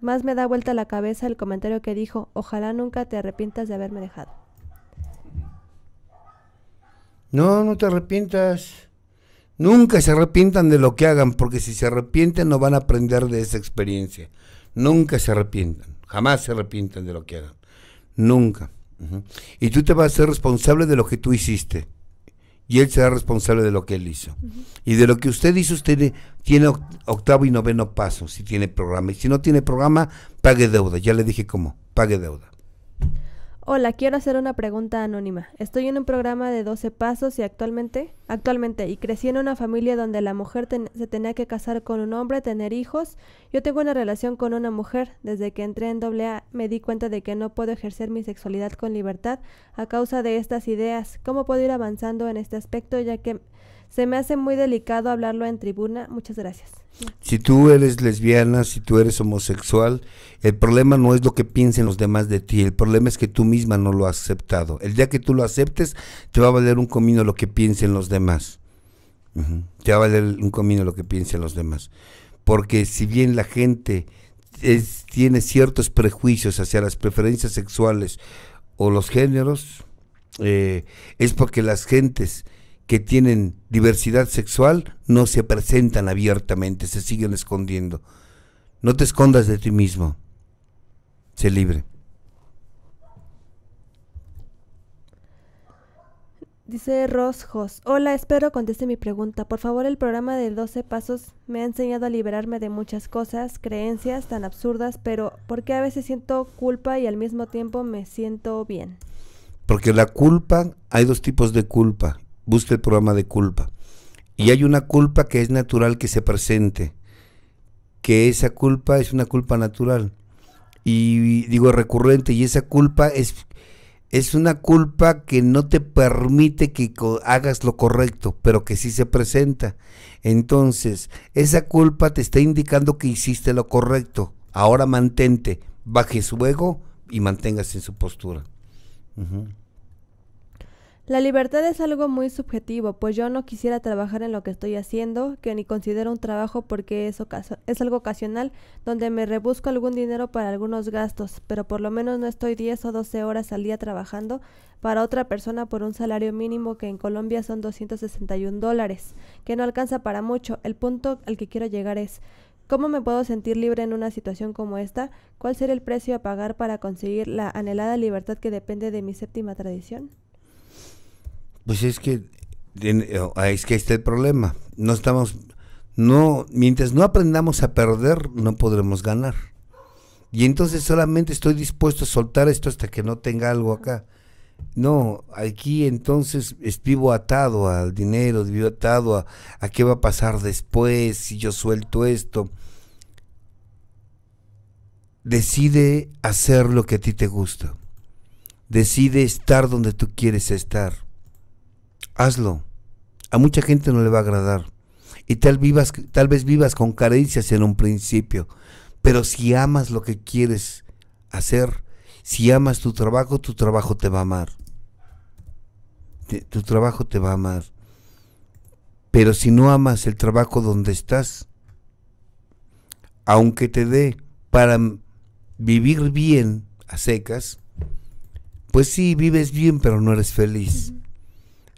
más me da vuelta la cabeza el comentario que dijo, ojalá nunca te arrepientas de haberme dejado. No, no te arrepientas. Nunca se arrepientan de lo que hagan, porque si se arrepienten no van a aprender de esa experiencia. Nunca se arrepientan, jamás se arrepientan de lo que hagan. Nunca. Y tú te vas a ser responsable de lo que tú hiciste. Y él será responsable de lo que él hizo. Y de lo que usted hizo, usted tiene octavo y noveno paso, si tiene programa. Y si no tiene programa, pague deuda. Ya le dije cómo, pague deuda. Hola, quiero hacer una pregunta anónima. Estoy en un programa de 12 pasos y actualmente, actualmente, y crecí en una familia donde la mujer se tenía que casar con un hombre, tener hijos. Yo tengo una relación con una mujer. Desde que entré en AA me di cuenta de que no puedo ejercer mi sexualidad con libertad a causa de estas ideas. ¿Cómo puedo ir avanzando en este aspecto ya que se me hace muy delicado hablarlo en tribuna. Muchas gracias. Si tú eres lesbiana, si tú eres homosexual, el problema no es lo que piensen los demás de ti, el problema es que tú misma no lo has aceptado. El día que tú lo aceptes, te va a valer un comino lo que piensen los demás. Te va a valer un comino lo que piensen los demás. Porque si bien la gente tiene ciertos prejuicios hacia las preferencias sexuales o los géneros, eh, es porque las gentes que tienen diversidad sexual no se presentan abiertamente, se siguen escondiendo. No te escondas de ti mismo. Sé libre. Dice Rosjos, hola, espero conteste mi pregunta. Por favor, el programa de 12 pasos me ha enseñado a liberarme de muchas cosas, creencias tan absurdas, pero ¿por qué a veces siento culpa y al mismo tiempo me siento bien? Porque la culpa, hay dos tipos de culpa busca el programa de culpa. Y hay una culpa que es natural que se presente, que esa culpa es una culpa natural. Y digo recurrente, y esa culpa es, es una culpa que no te permite que hagas lo correcto, pero que sí se presenta. Entonces, esa culpa te está indicando que hiciste lo correcto. Ahora mantente, baje su ego y manténgase en su postura. La libertad es algo muy subjetivo, pues yo no quisiera trabajar en lo que estoy haciendo, que ni considero un trabajo porque es, es algo ocasional, donde me rebusco algún dinero para algunos gastos, pero por lo menos no estoy 10 o 12 horas al día trabajando para otra persona por un salario mínimo que en Colombia son 261 dólares, que no alcanza para mucho. El punto al que quiero llegar es, ¿Cómo me puedo sentir libre en una situación como esta? ¿Cuál será el precio a pagar para conseguir la anhelada libertad que depende de mi séptima tradición? Pues es que eh, oh, es que está el problema. No estamos, no, mientras no aprendamos a perder, no podremos ganar. Y entonces solamente estoy dispuesto a soltar esto hasta que no tenga algo acá. No, aquí entonces vivo atado al dinero, vivo atado a, a qué va a pasar después si yo suelto esto. Decide hacer lo que a ti te gusta. Decide estar donde tú quieres estar hazlo. A mucha gente no le va a agradar. Y tal, vivas, tal vez vivas con carencias en un principio, pero si amas lo que quieres hacer, si amas tu trabajo, tu trabajo te va a amar. tu trabajo te va a amar. Pero si no amas el trabajo donde estás, aunque te dé para vivir bien a secas, pues sí, vives bien, pero no eres feliz.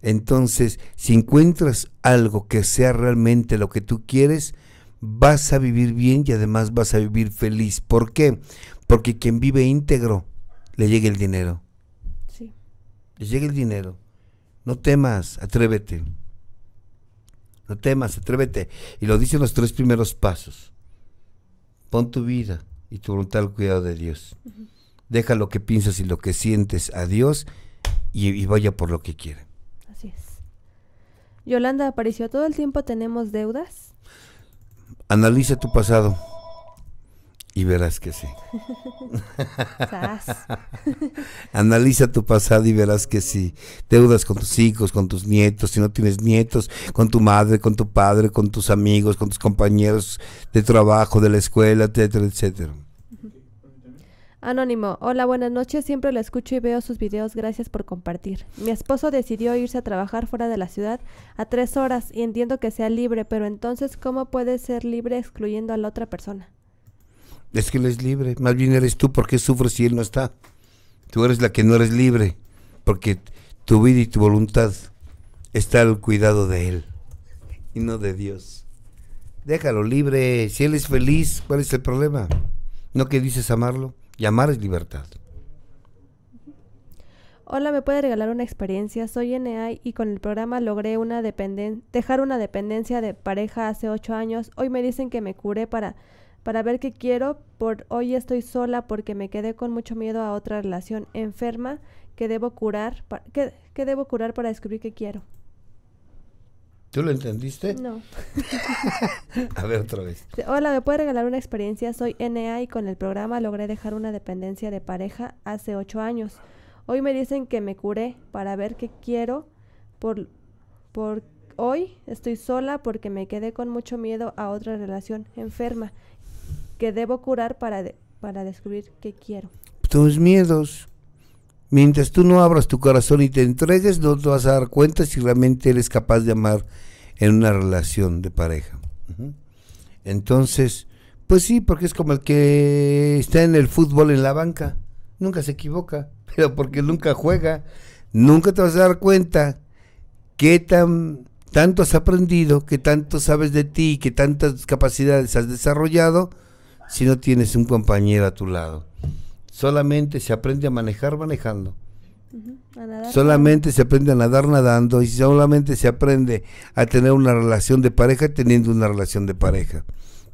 Entonces, si encuentras algo que sea realmente lo que tú quieres, vas a vivir bien y además vas a vivir feliz. ¿Por qué? Porque quien vive íntegro le llega el dinero. Sí. Le llega el dinero. No temas, atrévete. No temas, atrévete. Y lo dicen los tres primeros pasos. Pon tu vida y tu voluntad al cuidado de Dios. Deja lo que piensas y lo que sientes a Dios y, y vaya por lo que quiere. Yolanda apareció, todo el tiempo tenemos deudas. Analiza tu pasado y verás que sí. Analiza tu pasado y verás que sí. Deudas con tus hijos, con tus nietos, si no tienes nietos, con tu madre, con tu padre, con tus amigos, con tus compañeros de trabajo, de la escuela, etcétera, etcétera. Anónimo, hola, buenas noches, siempre la escucho y veo sus videos, gracias por compartir. Mi esposo decidió irse a trabajar fuera de la ciudad a tres horas y entiendo que sea libre, pero entonces, ¿cómo puede ser libre excluyendo a la otra persona? Es que él es libre, más bien eres tú porque sufres si él no está. Tú eres la que no eres libre, porque tu vida y tu voluntad está al cuidado de él y no de Dios. Déjalo libre, si él es feliz, ¿cuál es el problema? ¿No que dices amarlo? Llamar es libertad. Hola, ¿me puede regalar una experiencia? Soy NA y con el programa logré una dependen dejar una dependencia de pareja hace ocho años. Hoy me dicen que me curé para, para ver qué quiero. Por hoy estoy sola porque me quedé con mucho miedo a otra relación enferma que debo curar, que, que debo curar para descubrir qué quiero. ¿Tú lo entendiste? No. a ver otra vez. Hola, ¿me puede regalar una experiencia? Soy NA y con el programa logré dejar una dependencia de pareja hace ocho años. Hoy me dicen que me curé para ver qué quiero. Por, por hoy estoy sola porque me quedé con mucho miedo a otra relación enferma que debo curar para, para descubrir qué quiero. Tus miedos. Mientras tú no abras tu corazón y te entregues, no te vas a dar cuenta si realmente eres capaz de amar en una relación de pareja. Entonces, pues sí, porque es como el que está en el fútbol en la banca. Nunca se equivoca, pero porque nunca juega. Nunca te vas a dar cuenta qué tan, tanto has aprendido, qué tanto sabes de ti, qué tantas capacidades has desarrollado si no tienes un compañero a tu lado. Solamente se aprende a manejar manejando. solamente se aprende a nadar nadando y solamente se aprende a tener una relación de pareja teniendo una relación de pareja.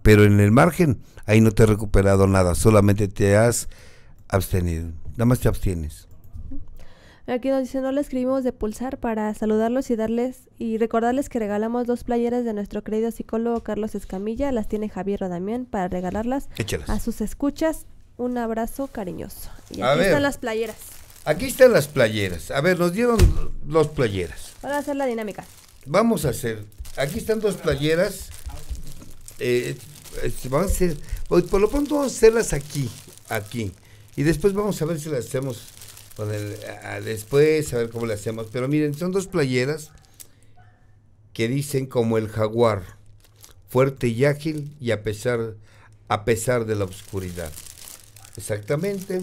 Pero en el margen, ahí no te has recuperado nada, solamente te has abstenido. Nada más te abstienes. Aquí nos no le escribimos de Pulsar para saludarlos y darles y recordarles que regalamos dos playeras de nuestro querido psicólogo Carlos Escamilla. Las tiene Javier Rodamión para regalarlas a sus escuchas un abrazo cariñoso. Y aquí están las playeras. Aquí están las playeras. A ver, nos dieron dos playeras. Vamos a hacer la dinámica. Vamos a hacer. Aquí están dos playeras. Eh, a pues, por lo pronto vamos a hacerlas aquí, aquí. Y después vamos a ver si las hacemos con el, después, a ver cómo las hacemos. Pero miren, son dos playeras que dicen como el jaguar, fuerte y ágil y a pesar, a pesar de la oscuridad. Exactamente.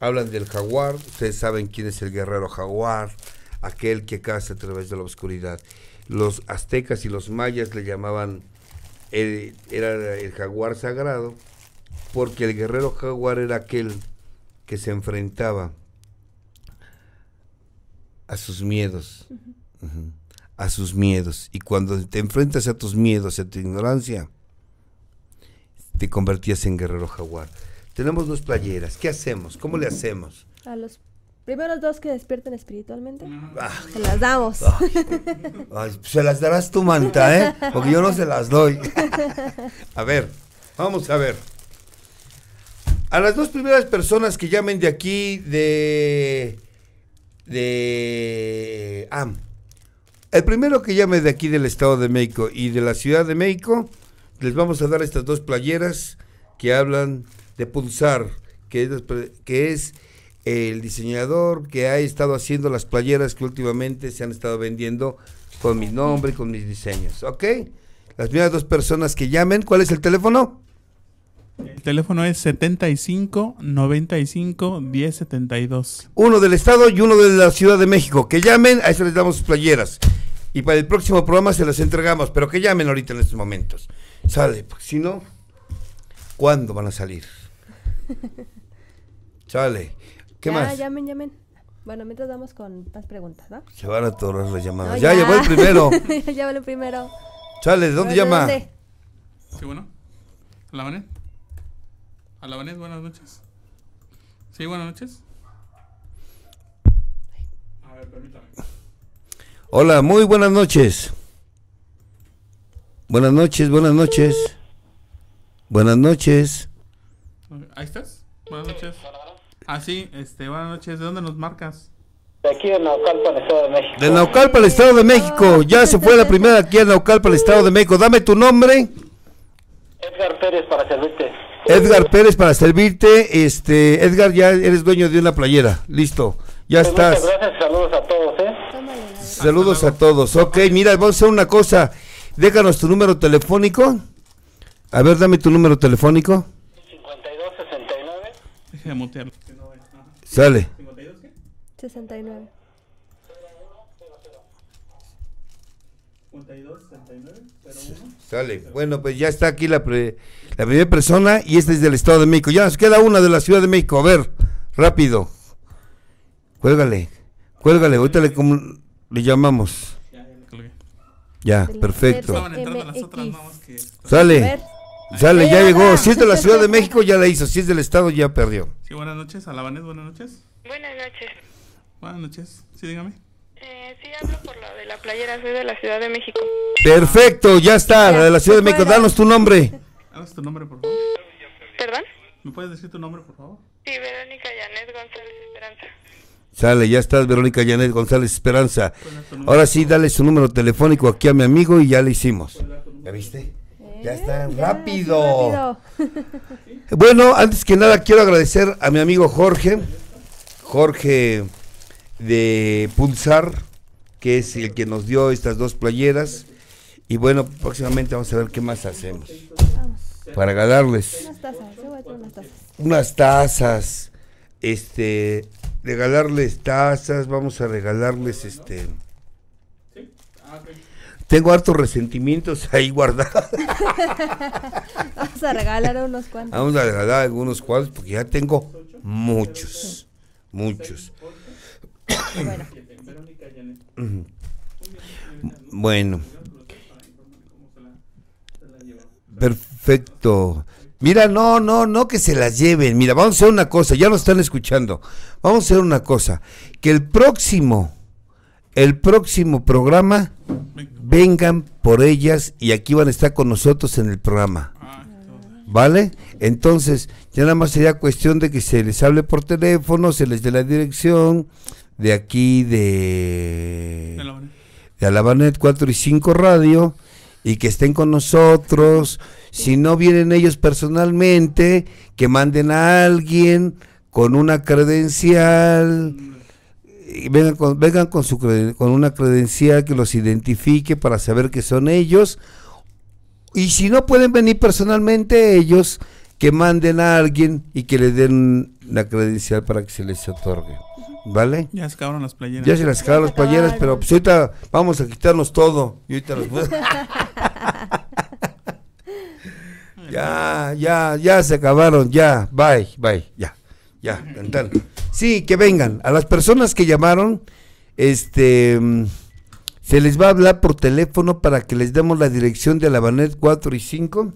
Hablan del jaguar. Ustedes saben quién es el guerrero jaguar, aquel que caza a través de la oscuridad. Los aztecas y los mayas le llamaban, el, era el jaguar sagrado, porque el guerrero jaguar era aquel que se enfrentaba a sus miedos. A sus miedos. Y cuando te enfrentas a tus miedos, a tu ignorancia, te convertías en guerrero jaguar tenemos dos playeras. ¿Qué hacemos? ¿Cómo le hacemos? A los primeros dos que despierten espiritualmente. Ah. se las damos. se las darás tu Manta, ¿eh? Porque yo no se las doy. a ver, vamos a ver. A las dos primeras personas que llamen de aquí, de. de. Ah, el primero que llame de aquí del Estado de México y de la Ciudad de México, les vamos a dar estas dos playeras que hablan de Pulsar, que es, el diseñador que ha estado haciendo las playeras que últimamente se han estado vendiendo con mi nombre, y con mis diseños. ¿Ok? Las primeras dos personas que llamen, ¿cuál es el teléfono? El teléfono es 75 95 y Uno del Estado y uno de la Ciudad de México. Que llamen, a eso les damos sus playeras. Y para el próximo programa se las entregamos, pero que llamen ahorita en estos momentos. Sale, porque si no, ¿cuándo van a salir? Chale. ¿Qué ya, más? Llamen, llamen. Bueno, mientras vamos con más preguntas, ¿no? Se van a atorar las llamadas. ya, ya, el primero. ya llegó el primero. Chale, ¿de dónde llama? Sí, bueno. la ¿Alabanés, buenas noches. Sí, buenas noches. A ver, permítame. Hola, muy buenas noches. Buenas noches, buenas noches. Buenas noches. Ahí estás. Buenas noches. Ah, sí, este, buenas noches. ¿De dónde nos marcas? De aquí de el Estado de México. De el Estado de México. Ya se fue la primera aquí en el Estado de México. Dame tu nombre. Edgar Pérez para servirte. Edgar Pérez para servirte. Este, Edgar, ya eres dueño de una playera. Listo. Ya pues estás. Muchas gracias, saludos a todos, ¿eh? Saludos a todos. Ok, mira, vamos a hacer una cosa. Déjanos tu número telefónico. A ver, dame tu número telefónico deje de mutearlo. Sale. ¿52 qué? 69. 52, 69, 01. Sale. Bueno, pues ya está aquí la, la primera persona y esta es del Estado de México. Ya nos queda una de la Ciudad de México. A ver, rápido. Cuélgale, cuélgale. Ahorita le, como, le llamamos. Ya, perfecto. Estaban entrando las otras Sale. Sale, ya llegó. Si es de la Ciudad de México, ya la hizo. Si es del Estado, ya perdió. Sí, buenas noches. Alabanes, buenas noches. Buenas noches. Buenas noches. Sí, dígame. Eh, sí, hablo por la de la playera. Soy de la Ciudad de México. Perfecto, ya está. La de la Ciudad de México. Danos tu nombre. Danos tu nombre, por favor. ¿Perdón? ¿Me puedes decir tu nombre, por favor? Sí, Verónica Yanet González Esperanza. Sale, ya estás, Verónica Yanet González Esperanza. Ahora sí, dale su número telefónico aquí a mi amigo y ya le hicimos. ¿Ya viste? Ya está, rápido. bueno, antes que nada quiero agradecer a mi amigo Jorge, Jorge de Pulsar, que es el que nos dio estas dos playeras. Y bueno, próximamente vamos a ver qué más hacemos. Para regalarles Unas tazas, unas tazas. Unas tazas. Este, regalarles tazas, vamos a regalarles este. Sí. Ah, tengo hartos resentimientos ahí guardados. Vamos a regalar unos cuantos. Vamos a regalar algunos cuantos porque ya tengo muchos, muchos. Bueno. Perfecto. Mira, no, no, no que se las lleven. Mira, vamos a hacer una cosa, ya lo están escuchando. Vamos a hacer una cosa, que el próximo el próximo programa vengan por ellas y aquí van a estar con nosotros en el programa. Ah, ¿Vale? Entonces, ya nada más sería cuestión de que se les hable por teléfono, se les dé la dirección de aquí de, de Alabanet 4 y 5 Radio y que estén con nosotros. Si no vienen ellos personalmente, que manden a alguien con una credencial mm vengan con, vengan con, su, con una credencial que los identifique para saber que son ellos. Y si no pueden venir personalmente ellos, que manden a alguien y que le den la credencial para que se les otorgue. ¿Vale? Ya se acabaron las playeras. Ya se las acabaron las playeras, pero pues ahorita vamos a quitarnos todo. Y ahorita los... ya, ya, ya se acabaron, ya. Bye, bye, ya. Ya, cantar. Sí, que vengan. A las personas que llamaron, este, mm, se les va a hablar por teléfono para que les demos la dirección de la Banet 4 y 5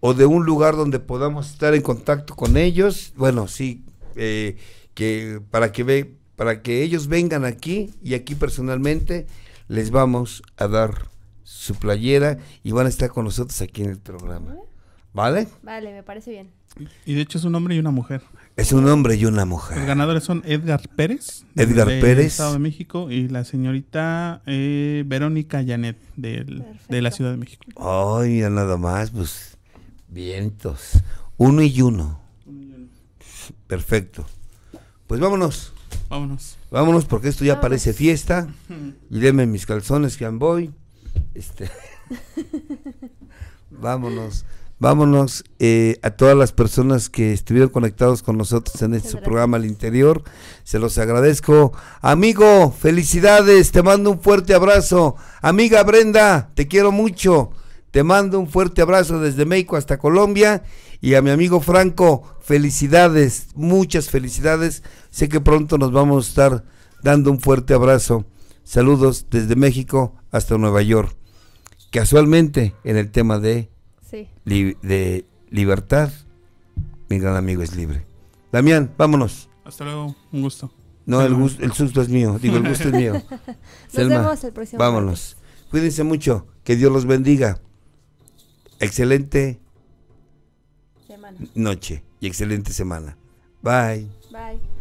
o de un lugar donde podamos estar en contacto con ellos. Bueno, sí, eh, que para que ve, para que ellos vengan aquí y aquí personalmente les vamos a dar su playera y van a estar con nosotros aquí en el programa. ¿Vale? Vale, me parece bien. Y de hecho es un hombre y una mujer. Es un hombre y una mujer. Los ganadores son Edgar Pérez. de Del Estado de México y la señorita eh, Verónica Janet de la Ciudad de México. Ay, nada más, pues vientos. Uno y uno. Perfecto. Pues vámonos. Vámonos. Vámonos porque esto ya parece fiesta. Y deme mis calzones que voy. Este. vámonos. Vámonos eh, a todas las personas que estuvieron conectados con nosotros en este programa al interior. Se los agradezco. Amigo, felicidades. Te mando un fuerte abrazo. Amiga Brenda, te quiero mucho. Te mando un fuerte abrazo desde México hasta Colombia. Y a mi amigo Franco, felicidades. Muchas felicidades. Sé que pronto nos vamos a estar dando un fuerte abrazo. Saludos desde México hasta Nueva York. Casualmente en el tema de de libertad, mi gran amigo es libre. Damián, vámonos. Hasta luego, un gusto. No, el, gusto, el susto es mío, digo, el gusto es mío. Nos vemos el próximo Vámonos. Cuídense mucho, que Dios los bendiga. Excelente noche y excelente semana. Bye. Bye.